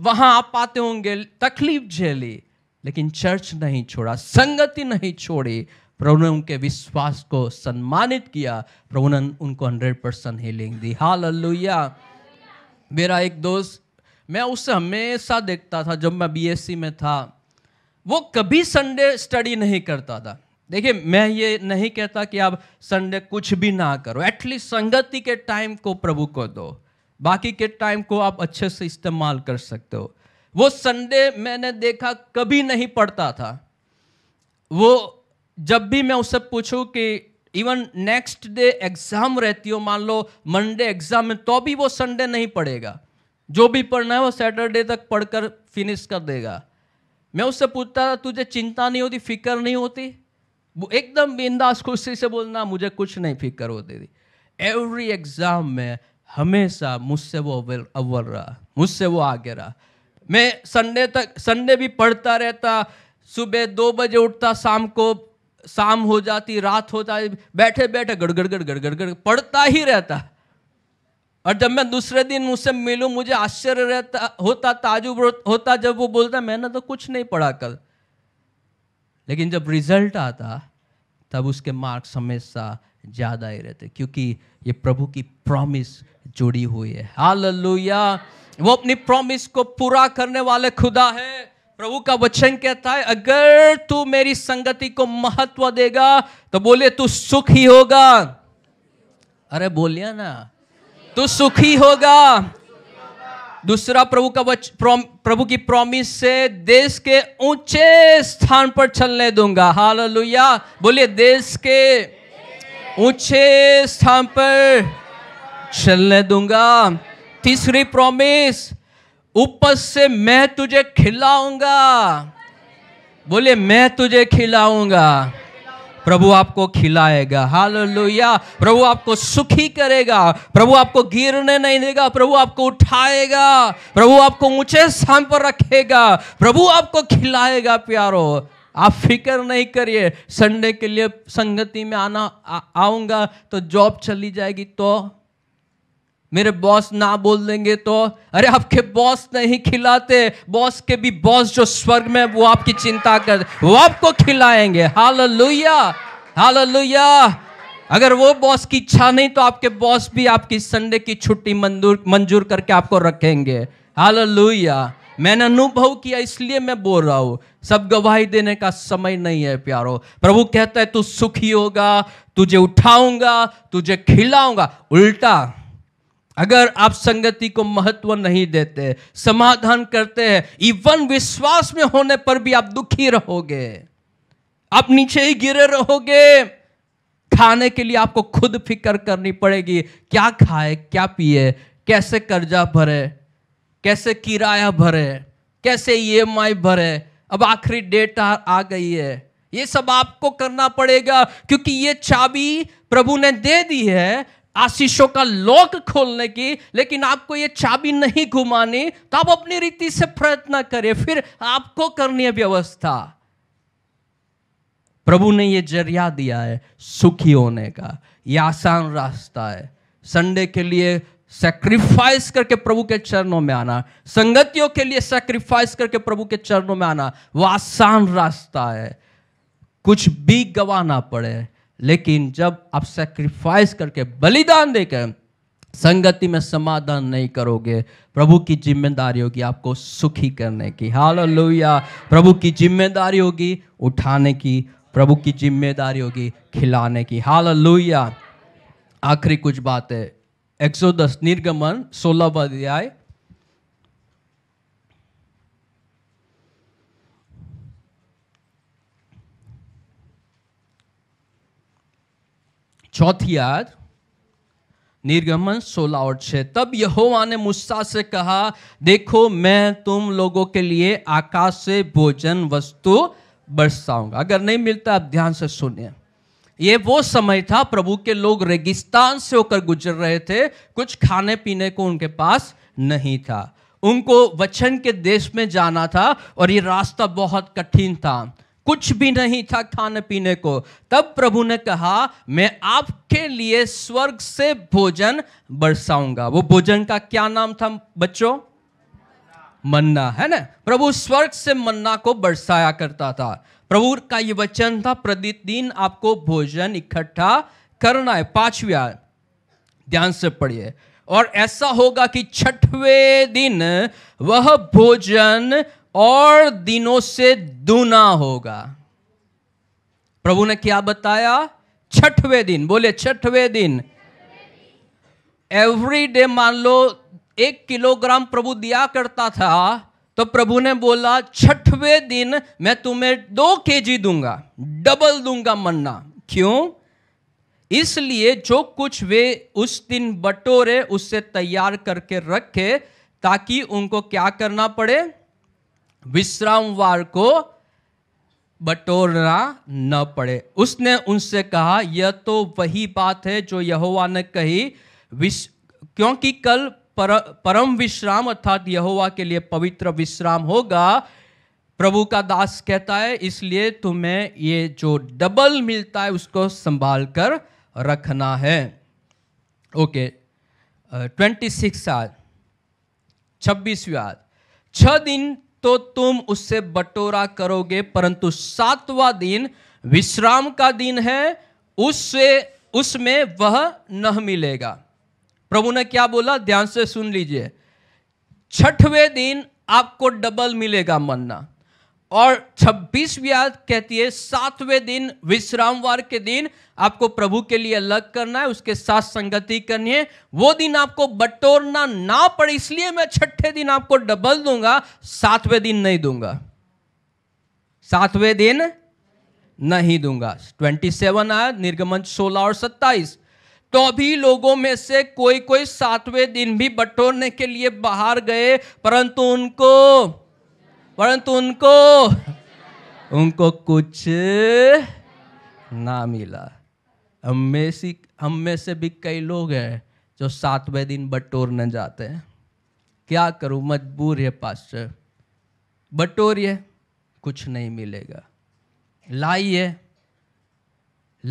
वहां आ पाते होंगे तकलीफ झेली लेकिन चर्च नहीं छोड़ा संगति नहीं छोड़ी प्रभु ने उनके विश्वास को सम्मानित किया प्रभु ने उनको हंड्रेड परसेंट हीलिंग दी हाल अल्लुया मेरा एक दोस्त मैं उससे हमेशा देखता था जब मैं बीएससी में था वो कभी संडे स्टडी नहीं करता था देखिए मैं ये नहीं कहता कि आप संडे कुछ भी ना करो एटलीस्ट संगति के टाइम को प्रभु को दो बाकी के टाइम को आप अच्छे से इस्तेमाल कर सकते हो वो संडे मैंने देखा कभी नहीं पढ़ता था वो जब भी मैं उससे पूछूं कि इवन नेक्स्ट डे एग्ज़ाम रहती हो मान लो मंडे एग्ज़ाम में तो भी वो संडे नहीं पढ़ेगा जो भी पढ़ना है वो सैटरडे तक पढ़कर फिनिश कर देगा मैं उससे पूछता था तुझे चिंता नहीं होती फिक्र नहीं होती एकदम बिंदास खुशी से बोलना मुझे कुछ नहीं फिक्र होती थी एवरी एग्ज़ाम में हमेशा मुझसे वो अव्वल अव्वल रहा मुझसे वो आगे रहा मैं संडे तक संडे भी पढ़ता रहता सुबह दो बजे उठता शाम को शाम हो जाती रात हो जाती बैठे बैठे गड़गड़ गड़गड़ गड़गड़ पढ़ता ही रहता और जब मैं दूसरे दिन मुझसे मिलूँ मुझे आश्चर्य रहता होता ताजुब होता जब वो बोलता मैंने तो कुछ नहीं पढ़ा कल लेकिन जब रिजल्ट आता तब उसके मार्क्स हमेशा ज़्यादा ही रहते क्योंकि ये प्रभु की प्रॉमिस जुड़ी हुई है हालेलुया वो अपनी प्रॉमिस को पूरा करने वाले खुदा है प्रभु का वचन कहता है अगर तू मेरी संगति को महत्व देगा तो बोले तू सुखी होगा अरे बोलिया ना तू सुखी होगा दूसरा प्रभु का वच प्रभु की प्रॉमिस से देश के ऊंचे स्थान पर चलने दूंगा हाल बोलिए देश के ऊंचे स्थान पर चलने दूंगा तीसरी प्रॉमिस ऊपर से मैं तुझे खिलाऊंगा बोलिए मैं तुझे खिलाऊंगा प्रभु आपको खिलाएगा हाल लोहिया प्रभु आपको सुखी करेगा प्रभु आपको गिरने नहीं देगा प्रभु आपको उठाएगा प्रभु आपको ऊंचे स्थान पर रखेगा प्रभु आपको खिलाएगा प्यारो आप फिक्र नहीं करिए संडे के लिए संगति में आना आऊंगा तो जॉब चली जाएगी तो मेरे बॉस ना बोल देंगे तो अरे आपके बॉस नहीं खिलाते बॉस के भी बॉस जो स्वर्ग में वो आपकी चिंता कर वो आपको खिलाएंगे हाल हालेलुया अगर वो बॉस की इच्छा नहीं तो आपके बॉस भी आपकी संडे की छुट्टी मंजूर मंजूर करके आपको रखेंगे हालेलुया मैंने अनुभव किया इसलिए मैं बोल रहा हूं सब गवाही देने का समय नहीं है प्यारो प्रभु कहता है तू सुखी होगा तुझे उठाऊंगा तुझे खिलाऊंगा उल्टा अगर आप संगति को महत्व नहीं देते समाधान करते हैं इवन विश्वास में होने पर भी आप दुखी रहोगे आप नीचे ही गिरे रहोगे खाने के लिए आपको खुद फिक्र करनी पड़ेगी क्या खाए क्या पिए कैसे कर्जा भरे कैसे किराया भरे कैसे ई e भरे अब आखिरी डेट आ, आ गई है ये सब आपको करना पड़ेगा क्योंकि ये चाबी प्रभु ने दे दी है आशीषों का लॉक खोलने की लेकिन आपको ये चाबी नहीं घुमानी तो आप अपनी रीति से प्रयत्न करें फिर आपको करनी है व्यवस्था प्रभु ने ये जरिया दिया है सुखी होने का ये आसान रास्ता है संडे के लिए सेक्रीफाइस करके प्रभु के चरणों में आना संगतियों के लिए सेक्रीफाइस करके प्रभु के चरणों में आना वह आसान रास्ता है कुछ भी गवाना पड़े लेकिन जब आप सेक्रीफाइस करके बलिदान देकर संगति में समाधान नहीं करोगे प्रभु की जिम्मेदारी होगी आपको सुखी करने की हाल प्रभु की जिम्मेदारी होगी उठाने की प्रभु की जिम्मेदारी होगी खिलाने की हाल लोहिया आखिरी कुछ बात है एक सौ दस निर्गमन सोलह अध्याय चौथी याद निर्गमन सोलह और छह तब यहोवा ने मुस्सा से कहा देखो मैं तुम लोगों के लिए आकाश से भोजन वस्तु बरसाऊंगा अगर नहीं मिलता आप ध्यान से सुनिए ये वो समय था प्रभु के लोग रेगिस्तान से होकर गुजर रहे थे कुछ खाने पीने को उनके पास नहीं था उनको वचन के देश में जाना था और ये रास्ता बहुत कठिन था कुछ भी नहीं था खाने पीने को तब प्रभु ने कहा मैं आपके लिए स्वर्ग से भोजन बरसाऊंगा वो भोजन का क्या नाम था बच्चों मन्ना है ना प्रभु स्वर्ग से मन्ना को बरसाया करता था प्रभु का ये वचन था प्रतिदिन आपको भोजन इकट्ठा करना है पांचवा ध्यान से पढ़िए और ऐसा होगा कि छठवें दिन वह भोजन और दिनों से दूना होगा प्रभु ने क्या बताया छठवें दिन बोले छठवें दिन एवरी डे मान लो एक किलोग्राम प्रभु दिया करता था तो प्रभु ने बोला छठवें दिन मैं तुम्हें दो केजी दूंगा डबल दूंगा मन्ना क्यों इसलिए जो कुछ वे उस दिन बटोरे उससे तैयार करके रखे ताकि उनको क्या करना पड़े विश्रामवार को बटोरना न पड़े उसने उनसे कहा यह तो वही बात है जो यहोवा ने कही विश क्योंकि कल पर, परम विश्राम अर्थात यहोवा के लिए पवित्र विश्राम होगा प्रभु का दास कहता है इसलिए तुम्हें ये जो डबल मिलता है उसको संभाल कर रखना है ओके ट्वेंटी सिक्स आज छब्बीसवीं आज छः दिन तो तुम उससे बटोरा करोगे परंतु सातवां दिन विश्राम का दिन है उससे उसमें वह न मिलेगा प्रभु ने क्या बोला ध्यान से सुन लीजिए छठवें दिन आपको डबल मिलेगा मन्ना और 26 व्याद कहती है सातवें दिन विश्रामवार के दिन आपको प्रभु के लिए अलग करना है उसके साथ संगति करनी है वो दिन आपको बटोरना ना पड़े इसलिए मैं छठे दिन आपको डबल दूंगा सातवें दिन नहीं दूंगा सातवें दिन नहीं दूंगा 27 आया निर्गमन 16 और 27 तो अभी लोगों में से कोई कोई सातवें दिन भी बटोरने के लिए बाहर गए परंतु उनको परंतु तो उनको उनको कुछ ना मिला हम में से हम में से भी कई लोग हैं जो सातवें दिन बटोरने जाते हैं क्या करूं मजबूर है पास्टर बटोरिए कुछ नहीं मिलेगा लाइए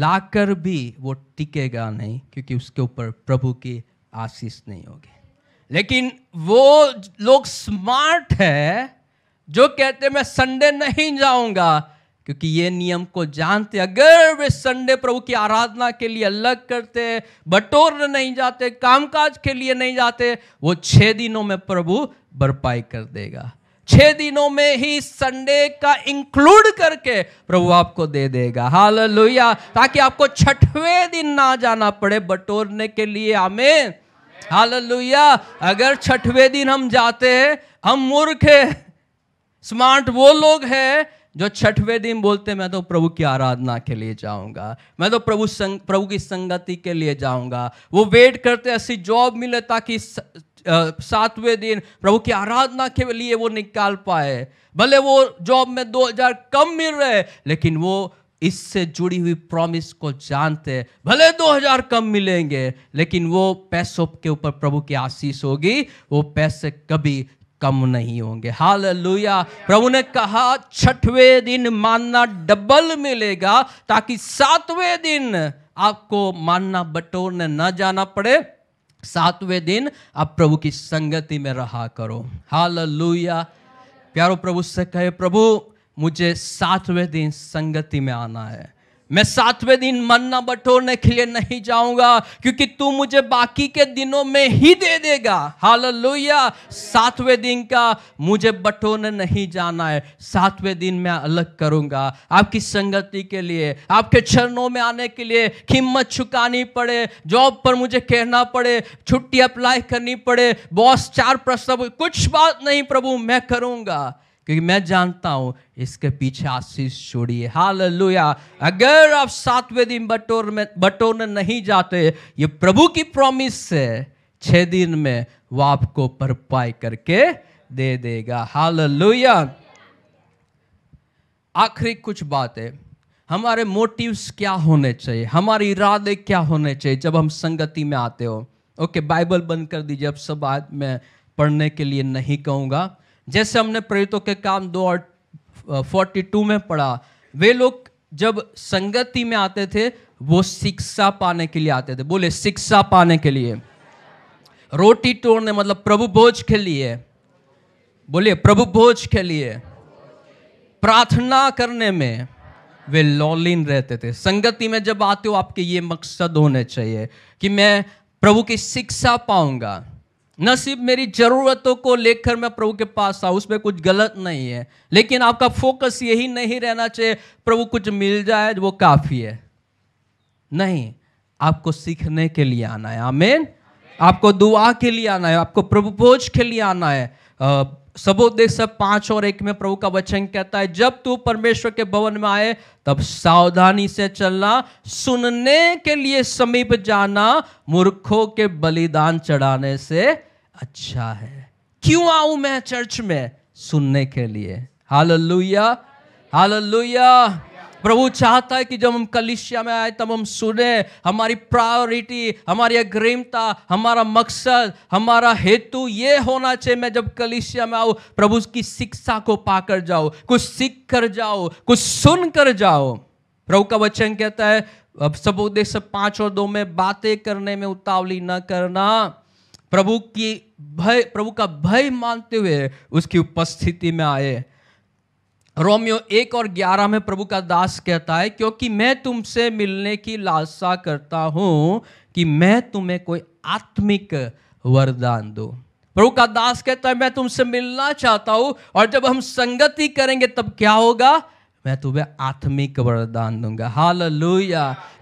लाकर भी वो टिकेगा नहीं क्योंकि उसके ऊपर प्रभु की आशीष नहीं होगी लेकिन वो लोग स्मार्ट है जो कहते मैं संडे नहीं जाऊंगा क्योंकि ये नियम को जानते अगर वे संडे प्रभु की आराधना के लिए अलग करते बटोर नहीं जाते कामकाज के लिए नहीं जाते वो छह दिनों में प्रभु भरपाई कर देगा छह दिनों में ही संडे का इंक्लूड करके प्रभु आपको दे देगा हाल लोहिया ताकि आपको छठवें दिन ना जाना पड़े बटोरने के लिए हमें हाल लोहिया अगर छठवें दिन हम जाते हैं हम मूर्ख है स्मार्ट वो लोग हैं जो छठवें दिन बोलते मैं तो प्रभु की आराधना के लिए जाऊंगा मैं तो प्रभु संग प्रभु की संगति के लिए जाऊंगा वो वेट करते ऐसी जॉब मिले ताकि सातवें दिन प्रभु की आराधना के लिए वो निकाल पाए भले वो जॉब में 2000 कम मिल रहे लेकिन वो इससे जुड़ी हुई प्रॉमिस को जानते भले 2000 कम मिलेंगे लेकिन वो पैसों के ऊपर प्रभु की आशीष होगी वो पैसे कभी कम नहीं होंगे हाल लोया प्रभु ने कहा छठवें दिन मानना डबल मिलेगा ताकि सातवें दिन आपको मानना बटोरने न जाना पड़े सातवें दिन आप प्रभु की संगति में रहा करो हाल प्यारो प्रभु से कहे प्रभु मुझे सातवें दिन संगति में आना है मैं सातवें दिन मन्ना बटोरने के लिए नहीं जाऊंगा क्योंकि तू मुझे बाकी के दिनों में ही दे देगा हाल लोहिया सातवें दिन का मुझे बटोरने नहीं जाना है सातवें दिन मैं अलग करूंगा आपकी संगति के लिए आपके चरणों में आने के लिए कीमत चुकानी पड़े जॉब पर मुझे कहना पड़े छुट्टी अप्लाई करनी पड़े बॉस चार प्रस्ताव कुछ बात नहीं प्रभु मैं करूंगा क्योंकि मैं जानता हूं इसके पीछे आशीष छोड़िए हाल अगर आप सातवें दिन बटोर में बटोर नहीं जाते ये प्रभु की प्रॉमिस है छ दिन में वो आपको भरपाई करके दे देगा हाल आखिरी कुछ बातें हमारे मोटिव्स क्या होने चाहिए हमारे इरादे क्या होने चाहिए जब हम संगति में आते हो ओके बाइबल बंद कर दीजिए अब सब आज मैं पढ़ने के लिए नहीं कहूँगा जैसे हमने प्रेरितों के काम दो और फोर्टी टू में पढ़ा वे लोग जब संगति में आते थे वो शिक्षा पाने के लिए आते थे बोले शिक्षा पाने के लिए रोटी तोड़ने मतलब प्रभु भोज के लिए बोलिए प्रभु भोज के लिए प्रार्थना करने में वे लॉलिन रहते थे संगति में जब आते हो आपके ये मकसद होने चाहिए कि मैं प्रभु की शिक्षा पाऊंगा न सिर्फ मेरी जरूरतों को लेकर मैं प्रभु के पास आऊँ उसमें कुछ गलत नहीं है लेकिन आपका फोकस यही नहीं रहना चाहिए प्रभु कुछ मिल जाए तो वो काफ़ी है नहीं आपको सीखने के लिए आना है आमेन आपको दुआ के लिए आना है आपको प्रभु भोज के लिए आना है सबोदेश सब पाँच और एक में प्रभु का वचन कहता है जब तू परमेश्वर के भवन में आए तब सावधानी से चलना सुनने के लिए समीप जाना मूर्खों के बलिदान चढ़ाने से अच्छा है क्यों आऊं मैं चर्च में सुनने के लिए हालेलुया हालेलुया प्रभु चाहता है कि जब हम कलिशिया में आए तब हम सुने हमारी प्रायोरिटी हमारी अग्रिमता हमारा मकसद हमारा हेतु ये होना चाहिए मैं जब कलिशिया में आऊँ प्रभु की शिक्षा को पाकर जाओ कुछ सीख कर जाओ कुछ सुन कर जाओ प्रभु का वचन कहता है अब सब उद्देश्य पांच और दो में बातें करने में उतावली न करना प्रभु की भय प्रभु का भय मानते हुए उसकी उपस्थिति में आए रोमियो एक और ग्यारह में प्रभु का दास कहता है क्योंकि मैं तुमसे मिलने की लालसा करता हूं कि मैं तुम्हें कोई आत्मिक वरदान दो प्रभु का दास कहता है मैं तुमसे मिलना चाहता हूं और जब हम संगति करेंगे तब क्या होगा मैं तुम्हें आत्मिक वरदान दूंगा हाल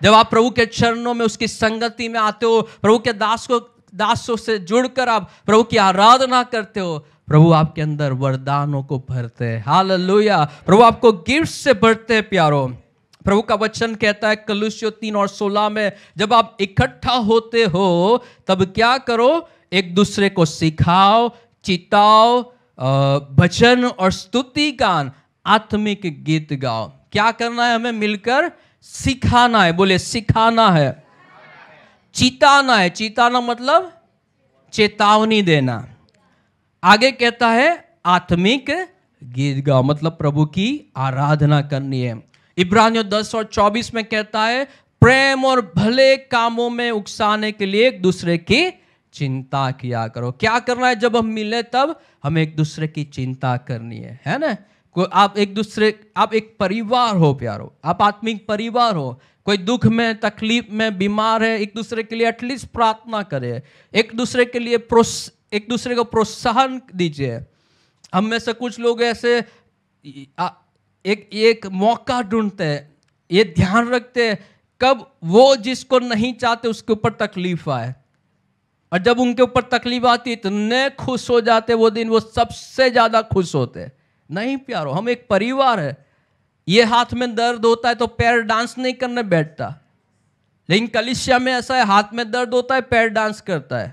जब आप प्रभु के चरणों में उसकी संगति में आते हो प्रभु के दास को दासों से जुड़कर आप प्रभु की आराधना करते हो प्रभु आपके अंदर वरदानों को भरते हैं हाल प्रभु आपको गिफ्ट से भरते हैं प्यारो प्रभु का वचन कहता है कलुष्यो तीन और सोलह में जब आप इकट्ठा होते हो तब क्या करो एक दूसरे को सिखाओ चिताओ भजन और स्तुति गान आत्मिक गीत गाओ क्या करना है हमें मिलकर सिखाना है बोले सिखाना है चिताना है चिताना मतलब चेतावनी देना आगे कहता है आत्मिक गीत गाओ मतलब प्रभु की आराधना करनी है इब्रानियों 10 और 24 में कहता है प्रेम और भले कामों में उकसाने के लिए एक दूसरे की चिंता किया करो क्या करना है जब हम मिले तब हमें एक दूसरे की चिंता करनी है है ना को आप एक दूसरे आप एक परिवार हो प्यारो आप आत्मिक परिवार हो कोई दुख में तकलीफ में बीमार है एक दूसरे के लिए एटलीस्ट प्रार्थना करे एक दूसरे के लिए प्रोस एक दूसरे को प्रोत्साहन दीजिए हम में से कुछ लोग ऐसे एक एक मौका ढूंढते हैं ये ध्यान रखते हैं कब वो जिसको नहीं चाहते उसके ऊपर तकलीफ आए और जब उनके ऊपर तकलीफ आती इतने खुश हो जाते वो दिन वो सबसे ज़्यादा खुश होते हैं नहीं प्यारो हम एक परिवार है ये हाथ में दर्द होता है तो पैर डांस नहीं करने बैठता लेकिन कलिशिया में ऐसा है हाथ में दर्द होता है पैर डांस करता है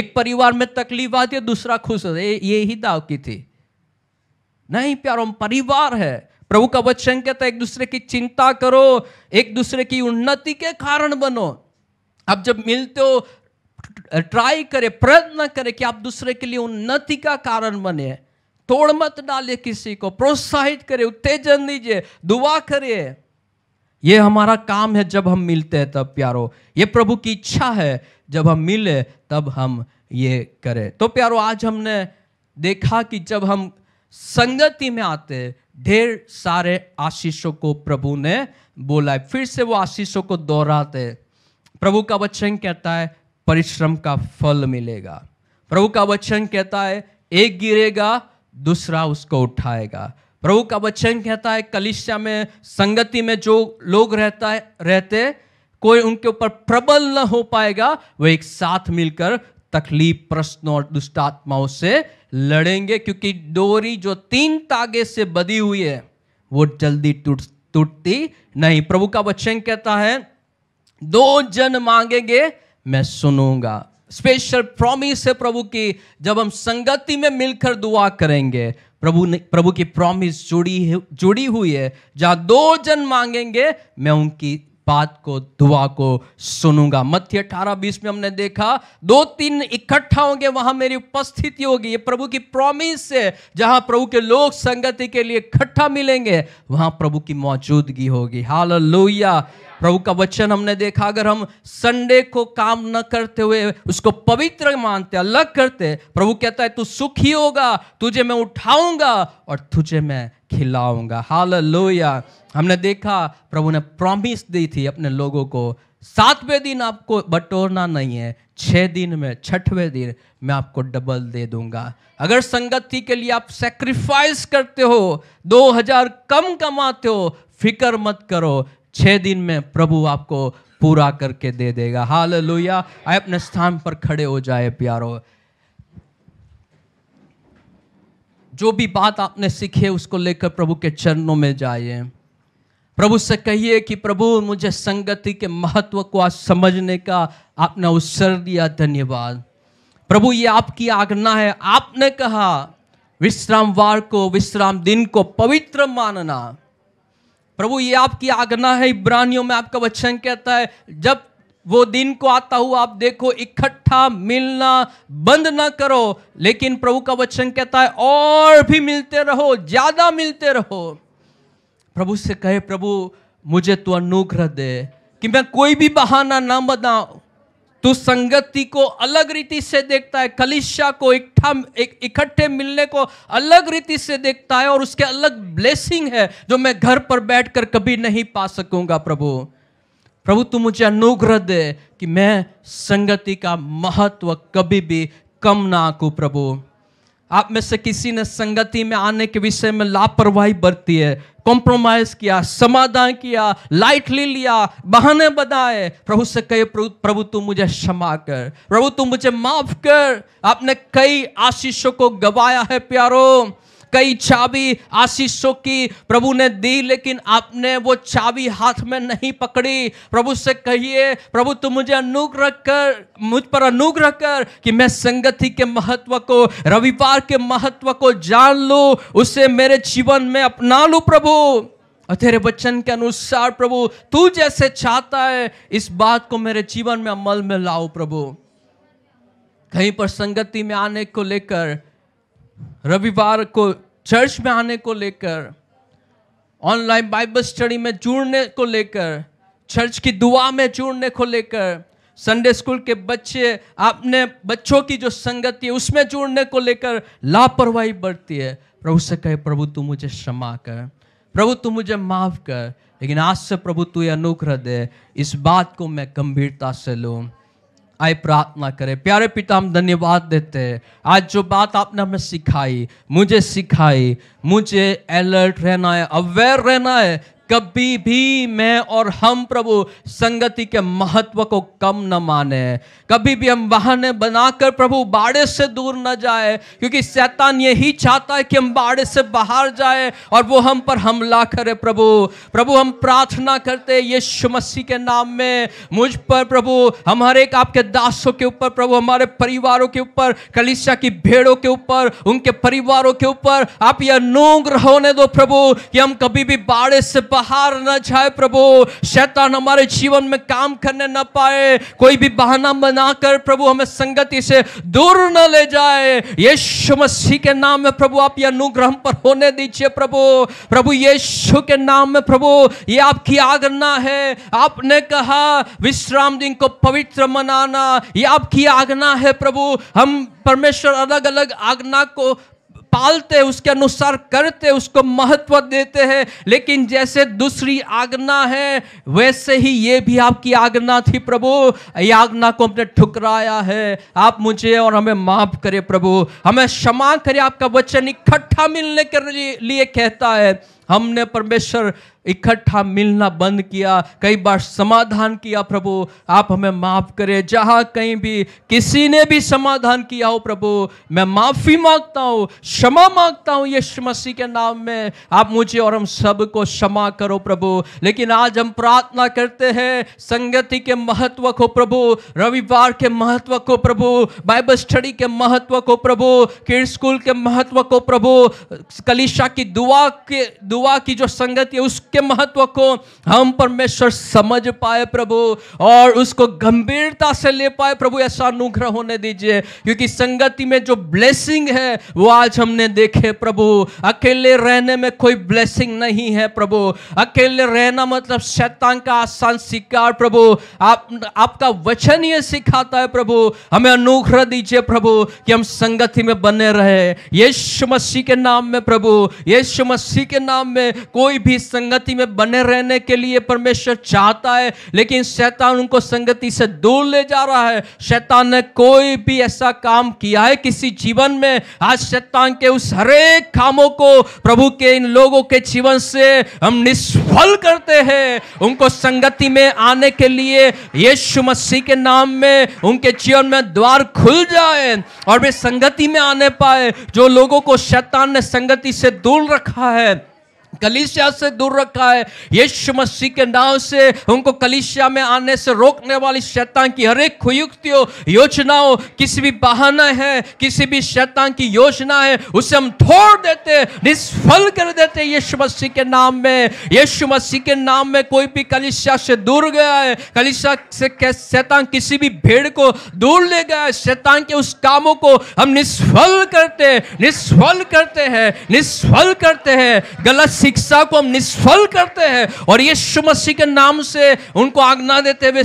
एक परिवार में तकलीफ आती है दूसरा खुश होता है ये ही दाव की थी नहीं प्यारो हम परिवार है प्रभु का वचन कहता है एक दूसरे की चिंता करो एक दूसरे की उन्नति के कारण बनो आप जब मिलते हो ट्राई करें प्रयत्न करें कि आप दूसरे के लिए उन्नति का कारण बने तोड़ मत डालिए किसी को प्रोत्साहित करिए उत्तेजन दीजिए दुआ करिए ये हमारा काम है जब हम मिलते हैं तब प्यारो ये प्रभु की इच्छा है जब हम मिले तब हम ये करें तो प्यारो आज हमने देखा कि जब हम संगति में आते ढेर सारे आशीषों को प्रभु ने बोला है फिर से वो आशीषों को दोहराते प्रभु का वचन कहता है परिश्रम का फल मिलेगा प्रभु का वचन कहता है एक गिरेगा दूसरा उसको उठाएगा प्रभु का वचन कहता है कलिशा में संगति में जो लोग रहता है रहते कोई उनके ऊपर प्रबल न हो पाएगा वो एक साथ मिलकर तकलीफ प्रश्न और दुष्टात्माओं से लड़ेंगे क्योंकि डोरी जो तीन तागे से बदी हुई है वो जल्दी टूट टूटती नहीं प्रभु का वचन कहता है दो जन मांगेंगे मैं सुनूंगा स्पेशल प्रॉमिस है प्रभु की जब हम संगति में मिलकर दुआ करेंगे प्रभु ने प्रभु की प्रॉमिस जुड़ी जुड़ी हुई है जहां दो जन मांगेंगे मैं उनकी बात को दुआ को सुनूंगा मध्य अठारह बीस में हमने देखा दो तीन इकट्ठा होंगे वहां मेरी उपस्थिति होगी ये प्रभु की प्रॉमिस है जहां प्रभु के लोग संगति के लिए इकट्ठा मिलेंगे वहां प्रभु की मौजूदगी होगी हाल लोहिया प्रभु का वचन हमने देखा अगर हम संडे को काम न करते हुए उसको पवित्र मानते अलग करते प्रभु कहता है तू सुखी होगा तुझे मैं उठाऊंगा और तुझे मैं खिलाऊंगा हाल हमने देखा प्रभु ने प्रॉमिस दी थी अपने लोगों को सातवें दिन आपको बटोरना नहीं है छः दिन में छठवें दिन मैं आपको डबल दे दूंगा अगर संगति के लिए आप सेक्रीफाइस करते हो दो हजार कम कमाते हो फिक्र मत करो छः दिन में प्रभु आपको पूरा करके दे देगा हाल लोहिया आए अपने स्थान पर खड़े हो जाए प्यारो जो भी बात आपने सीखी है उसको लेकर प्रभु के चरणों में जाइए प्रभु से कहिए कि प्रभु मुझे संगति के महत्व को आज समझने का आपने अवसर दिया धन्यवाद प्रभु ये आपकी आज्ञा है आपने कहा विश्राम वार को विश्राम दिन को पवित्र मानना प्रभु ये आपकी आज्ञा है इब्रानियों में आपका वचन कहता है जब वो दिन को आता हुआ आप देखो इकट्ठा मिलना बंद ना करो लेकिन प्रभु का वचन कहता है और भी मिलते रहो ज्यादा मिलते रहो प्रभु से कहे प्रभु मुझे तू अनुग्रह दे कि मैं कोई भी बहाना ना बनाऊ तू संगति को अलग रीति से देखता है कलिशा को इकट्ठा इकट्ठे मिलने को अलग रीति से देखता है और उसके अलग ब्लेसिंग है जो मैं घर पर बैठकर कभी नहीं पा सकूंगा प्रभु प्रभु तू मुझे अनुग्रह दे कि मैं संगति का महत्व कभी भी कम ना आकू प्रभु आप में से किसी ने संगति में आने के विषय में लापरवाही बरती है कॉम्प्रोमाइज किया समाधान किया लाइट ले लिया बहाने बनाए प्रभु से कहे प्रभु तू मुझे क्षमा कर प्रभु तू मुझे माफ कर आपने कई आशीषों को गवाया है प्यारो कई चाबी आशीषों की प्रभु ने दी लेकिन आपने वो चाबी हाथ में नहीं पकड़ी प्रभु से कहिए प्रभु तुम मुझे अनुग्रह कर मुझ पर अनुग्रह कर कि मैं संगति के महत्व को रविवार के महत्व को जान लू उसे मेरे जीवन में अपना लू प्रभु और तेरे वचन के अनुसार प्रभु तू जैसे चाहता है इस बात को मेरे जीवन में अमल में लाओ प्रभु कहीं पर संगति में आने को लेकर रविवार को चर्च में आने को लेकर ऑनलाइन बाइबल स्टडी में जुड़ने को लेकर चर्च की दुआ में जुड़ने को लेकर संडे स्कूल के बच्चे अपने बच्चों की जो संगति है उसमें जुड़ने को लेकर लापरवाही बढ़ती है प्रभु से कहे प्रभु तू मुझे क्षमा कर प्रभु तू मुझे माफ़ कर लेकिन आज से प्रभु तू ये अनुग्रह दे इस बात को मैं गंभीरता से लूँ आए प्रार्थना करें प्यारे पिता हम धन्यवाद देते हैं आज जो बात आपने हमें सिखाई मुझे सिखाई मुझे अलर्ट रहना है अवेयर रहना है कभी भी मैं और हम प्रभु संगति के महत्व को कम न माने कभी भी हम बहाने बनाकर प्रभु बाड़े से दूर न जाए क्योंकि शैतान यही चाहता है कि हम बाड़े से बाहर जाए और वो हम पर हमला करे प्रभु प्रभु हम प्रार्थना करते यीशु मसीह के नाम में मुझ पर प्रभु हमारे एक आपके दासों के ऊपर प्रभु हमारे परिवारों के ऊपर कलिशा की भेड़ों के ऊपर उनके परिवारों के ऊपर आप यह नोंग होने दो प्रभु कि हम कभी भी बाड़े से बाहर हार ना जाए प्रभु शैतान हमारे जीवन में काम करने ना पाए कोई भी बहाना बनाकर प्रभु हमें संगति से दूर न ले जाए यीशु मसीह के नाम में प्रभु आप ये अनुग्रह पर होने दीजिए प्रभु प्रभु यीशु के नाम में प्रभु ये आपकी आगना है आपने कहा विश्राम दिन को पवित्र मनाना ये आपकी आगना है प्रभु हम परमेश्वर अलग अलग आगना को पालते उसके अनुसार करते उसको महत्व देते हैं लेकिन जैसे दूसरी आज्ञा है वैसे ही ये भी आपकी आज्ञा थी प्रभु आज्ञा को हमने ठुकराया है आप मुझे और हमें माफ करे प्रभु हमें क्षमा करे आपका वचन इकट्ठा मिलने के लिए कहता है हमने परमेश्वर इकट्ठा मिलना बंद किया कई बार समाधान किया प्रभु आप हमें माफ करें जहाँ कहीं भी किसी ने भी समाधान किया हो प्रभु मैं माफ़ी मांगता हूँ क्षमा मांगता हूँ यीशु मसीह के नाम में आप मुझे और हम सब को क्षमा करो प्रभु लेकिन आज हम प्रार्थना करते हैं संगति के महत्व को प्रभु रविवार के महत्व को प्रभु बाइबल स्टडी के महत्व को प्रभु किड स्कूल के महत्व को प्रभु कलिशा की दुआ के दुआ की जो संगति है उस के महत्व को हम परमेश्वर समझ पाए प्रभु और उसको गंभीरता से ले पाए प्रभु ऐसा अनुग्रह होने दीजिए क्योंकि संगति में जो ब्लेसिंग है वो आज हमने देखे प्रभु अकेले रहने में कोई ब्लेसिंग नहीं है प्रभु अकेले रहना मतलब शैतान का आसान शिकार प्रभु आप आपका वचन ये सिखाता है प्रभु हमें अनुग्रह दीजिए प्रभु कि हम संगति में बने रहे यीशु मसीह के नाम में प्रभु यीशु मसीह के नाम में कोई भी संगत संगति में बने रहने के लिए परमेश्वर चाहता है लेकिन शैतान उनको संगति से दूर ले जा रहा है शैतान ने कोई भी ऐसा काम किया है किसी जीवन में आज शैतान के उस हरेक कामों को प्रभु के इन लोगों के जीवन से हम निष्फल करते हैं उनको संगति में आने के लिए यीशु मसीह के नाम में उनके जीवन में द्वार खुल जाए और वे संगति में आने पाए जो लोगों को शैतान ने संगति से दूर रखा है कलिसिया से दूर रखा है यीशु मसीह के नाम से उनको कलिसिया में आने से रोकने वाली शैतान की हर एक खुयुक्तियों योजनाओं किसी भी बहाना है किसी भी शैतान की योजना है उसे हम छोड़ देते निष्फल कर देते यीशु मसीह के नाम में यीशु मसीह के नाम में कोई भी कलिसिया से दूर गया है कलिसिया से शैतान किसी भी भेड़ को दूर ले गया है शैतान के उस कामों को हम निष्फल करते निष्फल करते हैं निष्फल करते हैं गलत भिक्षा को हम निष्फल करते हैं और यीशु मसीह के नाम से उनको आज्ञा देते हुए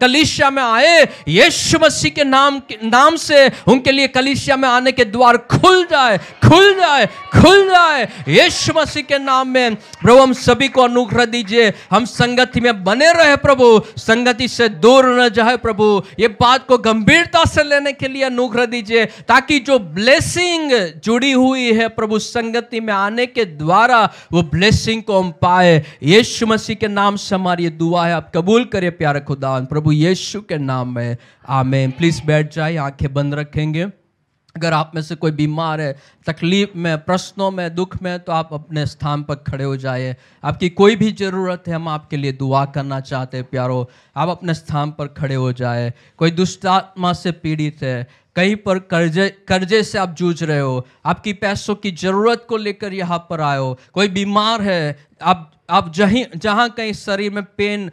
कलिशिया में आए यीशु मसीह के नाम नाम से उनके लिए कलिशिया में आने के द्वार खुल जाए खुल जाए खुल जाए यीशु मसीह के नाम में प्रभु हम सभी को अनुग्रह दीजिए हम संगति में बने रहे प्रभु संगति से दूर न जाए प्रभु ये बात को गंभीरता से लेने के लिए अनुग्रह दीजिए ताकि जो ब्लेसिंग जुड़ी हुई है प्रभु संगति में आने के द्वारा वो ब्लेसिंग को हम पाए यीशु मसीह के नाम से हमारी दुआ है आप कबूल करें प्यारे खुदान प्रभु यीशु के नाम में आमेन प्लीज़ बैठ जाए आंखें बंद रखेंगे अगर आप में से कोई बीमार है तकलीफ में प्रश्नों में दुख में तो आप अपने स्थान पर खड़े हो जाए आपकी कोई भी ज़रूरत है हम आपके लिए दुआ करना चाहते हैं प्यारो आप अपने स्थान पर खड़े हो जाए कोई दुष्टात्मा से पीड़ित है कहीं पर कर्जे कर्जे से आप जूझ रहे हो आपकी पैसों की ज़रूरत को लेकर यहाँ पर आए हो कोई बीमार है आप आप जहीं जहाँ कहीं शरीर में पेन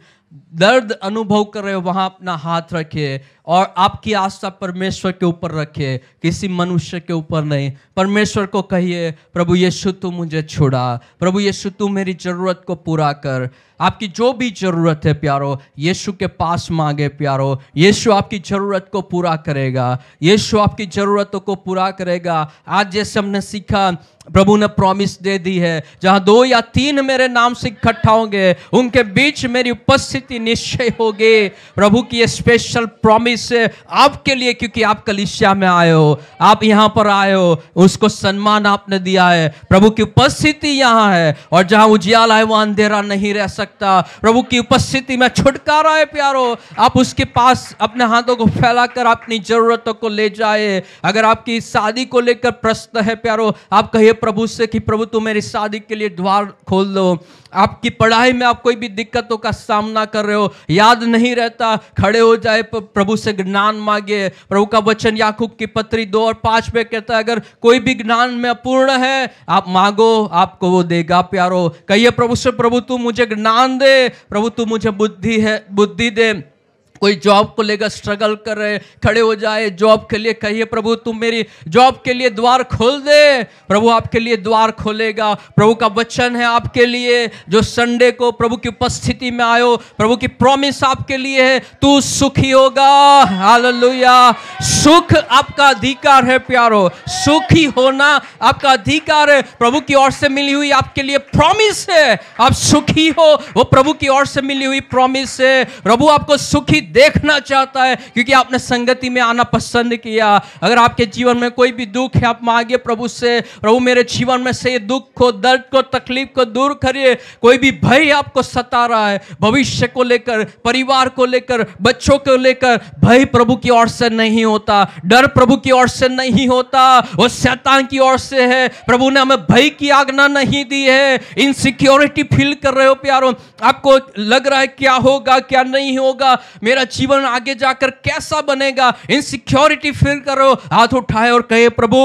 दर्द अनुभव कर रहे हो वहाँ अपना हाथ रखिए और आपकी आस्था परमेश्वर के ऊपर रखिए किसी मनुष्य के ऊपर नहीं परमेश्वर को कहिए प्रभु यीशु तू मुझे छुड़ा प्रभु यीशु तू मेरी ज़रूरत को पूरा कर आपकी जो भी ज़रूरत है प्यारो यीशु के पास मांगे प्यारो यीशु आपकी ज़रूरत को पूरा करेगा यीशु आपकी ज़रूरतों को पूरा करेगा आज जैसे हमने सीखा प्रभु ने प्रॉमिस दे दी है जहां दो या तीन मेरे नाम से इकट्ठा होंगे उनके बीच मेरी उपस्थिति निश्चय होगी प्रभु की ये स्पेशल प्रॉमिस इससे आपके लिए क्योंकि आप कलिशिया में आए हो आप यहाँ पर आए हो उसको सम्मान आपने दिया है प्रभु की उपस्थिति यहाँ है और जहाँ उजियाला है वहाँ अंधेरा नहीं रह सकता प्रभु की उपस्थिति में छुटकारा है प्यारो आप उसके पास अपने हाथों को फैलाकर अपनी ज़रूरतों को ले जाए अगर आपकी शादी को लेकर प्रश्न है प्यारो आप कहिए प्रभु से कि प्रभु तुम मेरी शादी के लिए द्वार खोल दो आपकी पढ़ाई में आप कोई भी दिक्कतों का सामना कर रहे हो याद नहीं रहता खड़े हो जाए प्रभु से ज्ञान मांगे प्रभु का वचन याकूब की पत्री दो और पांच में कहता है अगर कोई भी ज्ञान में अपूर्ण है आप मांगो आपको वो देगा प्यारो कहिए प्रभु से प्रभु तू मुझे ज्ञान दे प्रभु तू मुझे बुद्धि है बुद्धि दे कोई जॉब को लेकर स्ट्रगल कर रहे खड़े हो जाए जॉब के लिए कहिए प्रभु तुम मेरी जॉब के लिए द्वार खोल दे प्रभु आपके लिए द्वार खोलेगा प्रभु का वचन है आपके लिए जो संडे को प्रभु की उपस्थिति में आयो प्रभु की प्रॉमिस आपके लिए है तू सुखी होगा हालेलुया सुख आपका अधिकार है प्यारो सुखी होना आपका अधिकार है प्रभु की ओर से मिली हुई आपके लिए प्रॉमिस है आप सुखी हो वो प्रभु की ओर से मिली हुई प्रॉमिस है प्रभु आपको सुखी देखना चाहता है क्योंकि आपने संगति में आना पसंद किया अगर आपके जीवन में कोई भी दुख है आप मांगे प्रभु से प्रभु मेरे जीवन में से दुख को दर्द को तकलीफ को दूर करिए कोई भी भय आपको सता रहा है भविष्य को लेकर परिवार को लेकर बच्चों को लेकर भय प्रभु की ओर से नहीं होता डर प्रभु की ओर से नहीं होता वो शैतान की ओर से है प्रभु ने हमें भय की आज्ञा नहीं दी है इनसिक्योरिटी फील कर रहे हो प्यारो आपको लग रहा है क्या होगा क्या नहीं होगा मेरा मेरा जीवन आगे जाकर कैसा बनेगा इनसिक्योरिटी फील करो हाथ उठाए और कहे प्रभु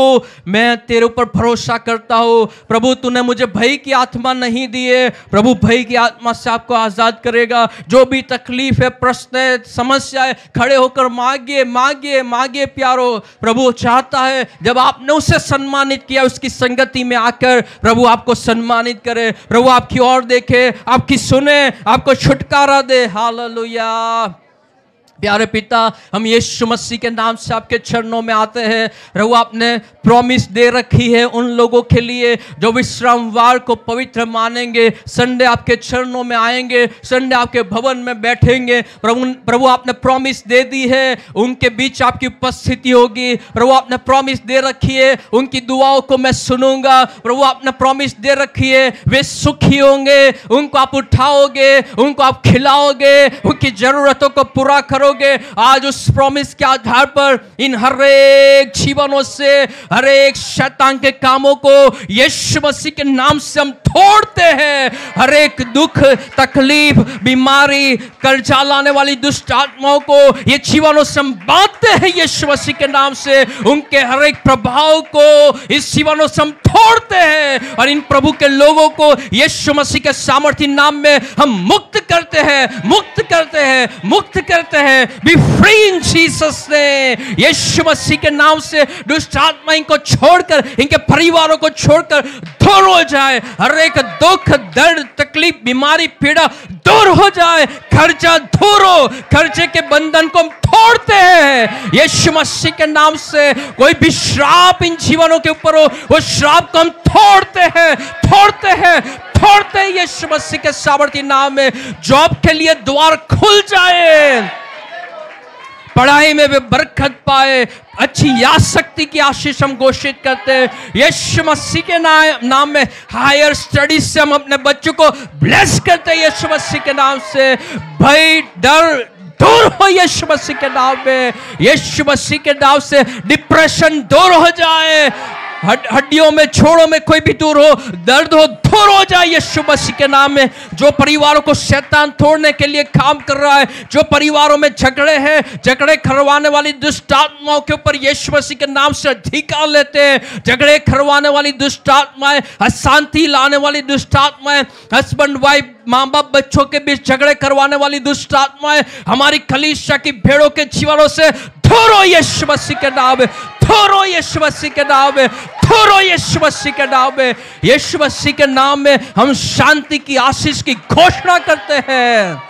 मैं तेरे ऊपर भरोसा करता हूँ प्रभु तूने मुझे भय की आत्मा नहीं दिए प्रभु भय की आत्मा से आपको आज़ाद करेगा जो भी तकलीफ है प्रश्न है समस्या है खड़े होकर मांगिए मांगिए मांगिए प्यारो प्रभु चाहता है जब आपने उसे सम्मानित किया उसकी संगति में आकर प्रभु आपको सम्मानित करे प्रभु आपकी और देखे आपकी सुने आपको छुटकारा दे हाल प्यारे पिता हम यीशु मसीह के नाम से आपके चरणों में आते हैं प्रभु आपने प्रॉमिस दे रखी है उन लोगों के लिए जो विश्रामवार को पवित्र मानेंगे संडे आपके चरणों में आएंगे संडे आपके भवन में बैठेंगे प्रभु प्रभु आपने प्रॉमिस दे दी है उनके बीच आपकी उपस्थिति होगी प्रभु आपने प्रॉमिस दे रखी है उनकी दुआओं को मैं सुनूंगा प्रभु आपने प्रॉमिस दे रखी है वे सुखी होंगे उनको आप उठाओगे उनको आप खिलाओगे उनकी जरूरतों को पूरा करोगे करोगे आज उस प्रॉमिस के आधार पर इन हर एक जीवनों से हर एक शैतान के कामों को यीशु मसीह के नाम से हम फोड़ते हैं हर एक दुख तकलीफ बीमारी कर्जा लाने वाली दुष्ट आत्माओं को ये जीवाणु संभालते हैं यीशु मसीह के नाम से उनके हर एक प्रभाव को इस जीवाणु सम फोड़ते हैं और इन प्रभु के लोगों को यीशु मसीह के सामर्थ्य नाम में हम मुक्त करते हैं मुक्त करते हैं मुक्त करते हैं बी फ्री इन जीसस ने यीशु मसीह के नाम से दुष्ट आत्मा इनको छोड़कर इनके परिवारों को छोड़कर दूर हो जाए हर एक दुख दर्द तकलीफ बीमारी पीड़ा दूर हो जाए खर्चा दूर हो खर्चे के बंधन को हम तोड़ते हैं यीशु मसीह के नाम से कोई भी श्राप इन जीवनों के ऊपर हो वो श्राप को हम तोड़ते हैं तोड़ते हैं तोड़ते हैं यीशु मसीह के सामर्थी नाम में जॉब के लिए द्वार खुल जाए पढ़ाई में भी बरकत पाए अच्छी याद शक्ति की आशीष हम घोषित करते हैं यशु मसीह के ना, नाम में हायर स्टडीज से हम अपने बच्चों को ब्लेस करते हैं यशु मसीह के नाम से भाई डर दूर हो यीशु मसीह के नाम में यीशु मसीह के नाम से डिप्रेशन दूर हो जाए हड्डियों में छोड़ों में कोई भी दूर हो दर्द हो दूर हो जाए यीशु मसीह के नाम में जो परिवारों को शैतान तोड़ने के लिए काम कर रहा है जो परिवारों में झगड़े हैं झगड़े खरवाने वाली दुष्ट आत्माओं के ऊपर यीशु मसीह के नाम से अधिकार लेते हैं झगड़े खरवाने वाली दुष्ट आत्माएं अशांति लाने वाली दुष्ट आत्माएं हस्बैंड वाइफ माँ बाप बच्चों के बीच झगड़े करवाने वाली दुष्ट आत्माएं हमारी खलीसा की भेड़ों के जीवनों से थोरो यीशु मसीह के नाम में थोरो यीशु मसीह के नाम में थोरो यीशु मसीह के नाम में यीशु मसीह के नाम में हम शांति की आशीष की घोषणा करते हैं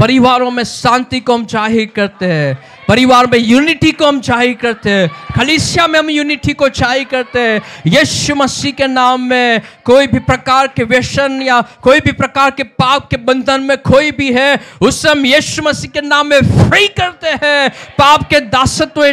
परिवारों में शांति को हम जाहिर करते हैं परिवार में यूनिटी को हम चाहिए करते हैं खलिसिया में हम यूनिटी को चाहिए करते हैं यीशु मसीह के नाम में कोई भी प्रकार के व्यसन या कोई भी प्रकार के पाप के बंधन में कोई भी है उससे हम यीशु मसीह के नाम में फ्री करते हैं पाप के दासत्व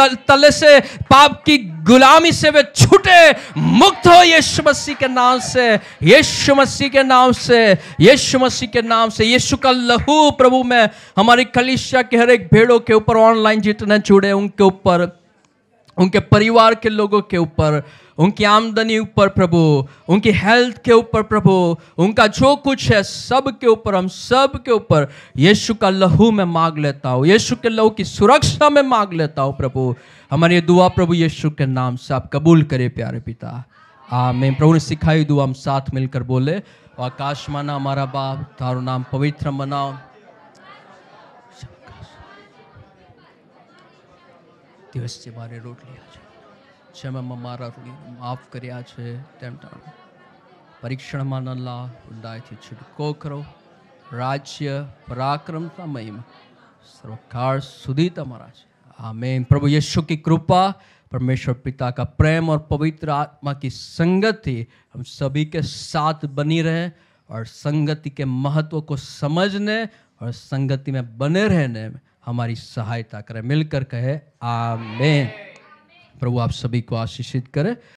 तले से पाप की गुलामी से वे छूटे मुक्त हो यीशु मसीह के नाम से यीशु मसीह के नाम से यीशु मसीह के नाम से यीशु का लहू प्रभु में हमारी कलिशा के हर एक भेड़ों के ऊपर ऑनलाइन जितने जुड़े उनके ऊपर उनके परिवार के लोगों के ऊपर उनकी आमदनी ऊपर प्रभु उनकी हेल्थ के ऊपर प्रभु उनका जो कुछ है सब के ऊपर हम सब के ऊपर यीशु का लहू में मांग लेता हूँ यीशु के लहू की सुरक्षा में मांग लेता हूँ प्रभु हमारी दुआ प्रभु यीशु के नाम से आप कबूल करें प्यारे पिता आमीन प्रभु ने सिखाई दुआ हम साथ मिलकर बोले आकाश माना हमारा बाप तारो नाम पवित्र मनाओ दिवस से मारे रोट लिया माफ करिया छे तेम टाणो ला उदाय थी करो राज्य पराक्रम का महिमा सर्वकार सुधी तमारा छे आमेन प्रभु यीशु की कृपा परमेश्वर पिता का प्रेम और पवित्र आत्मा की संगति हम सभी के साथ बनी रहे और संगति के महत्व को समझने और संगति में बने रहने में हमारी सहायता करें मिलकर कहे आमेन प्रभु आप सभी को आशीषित करें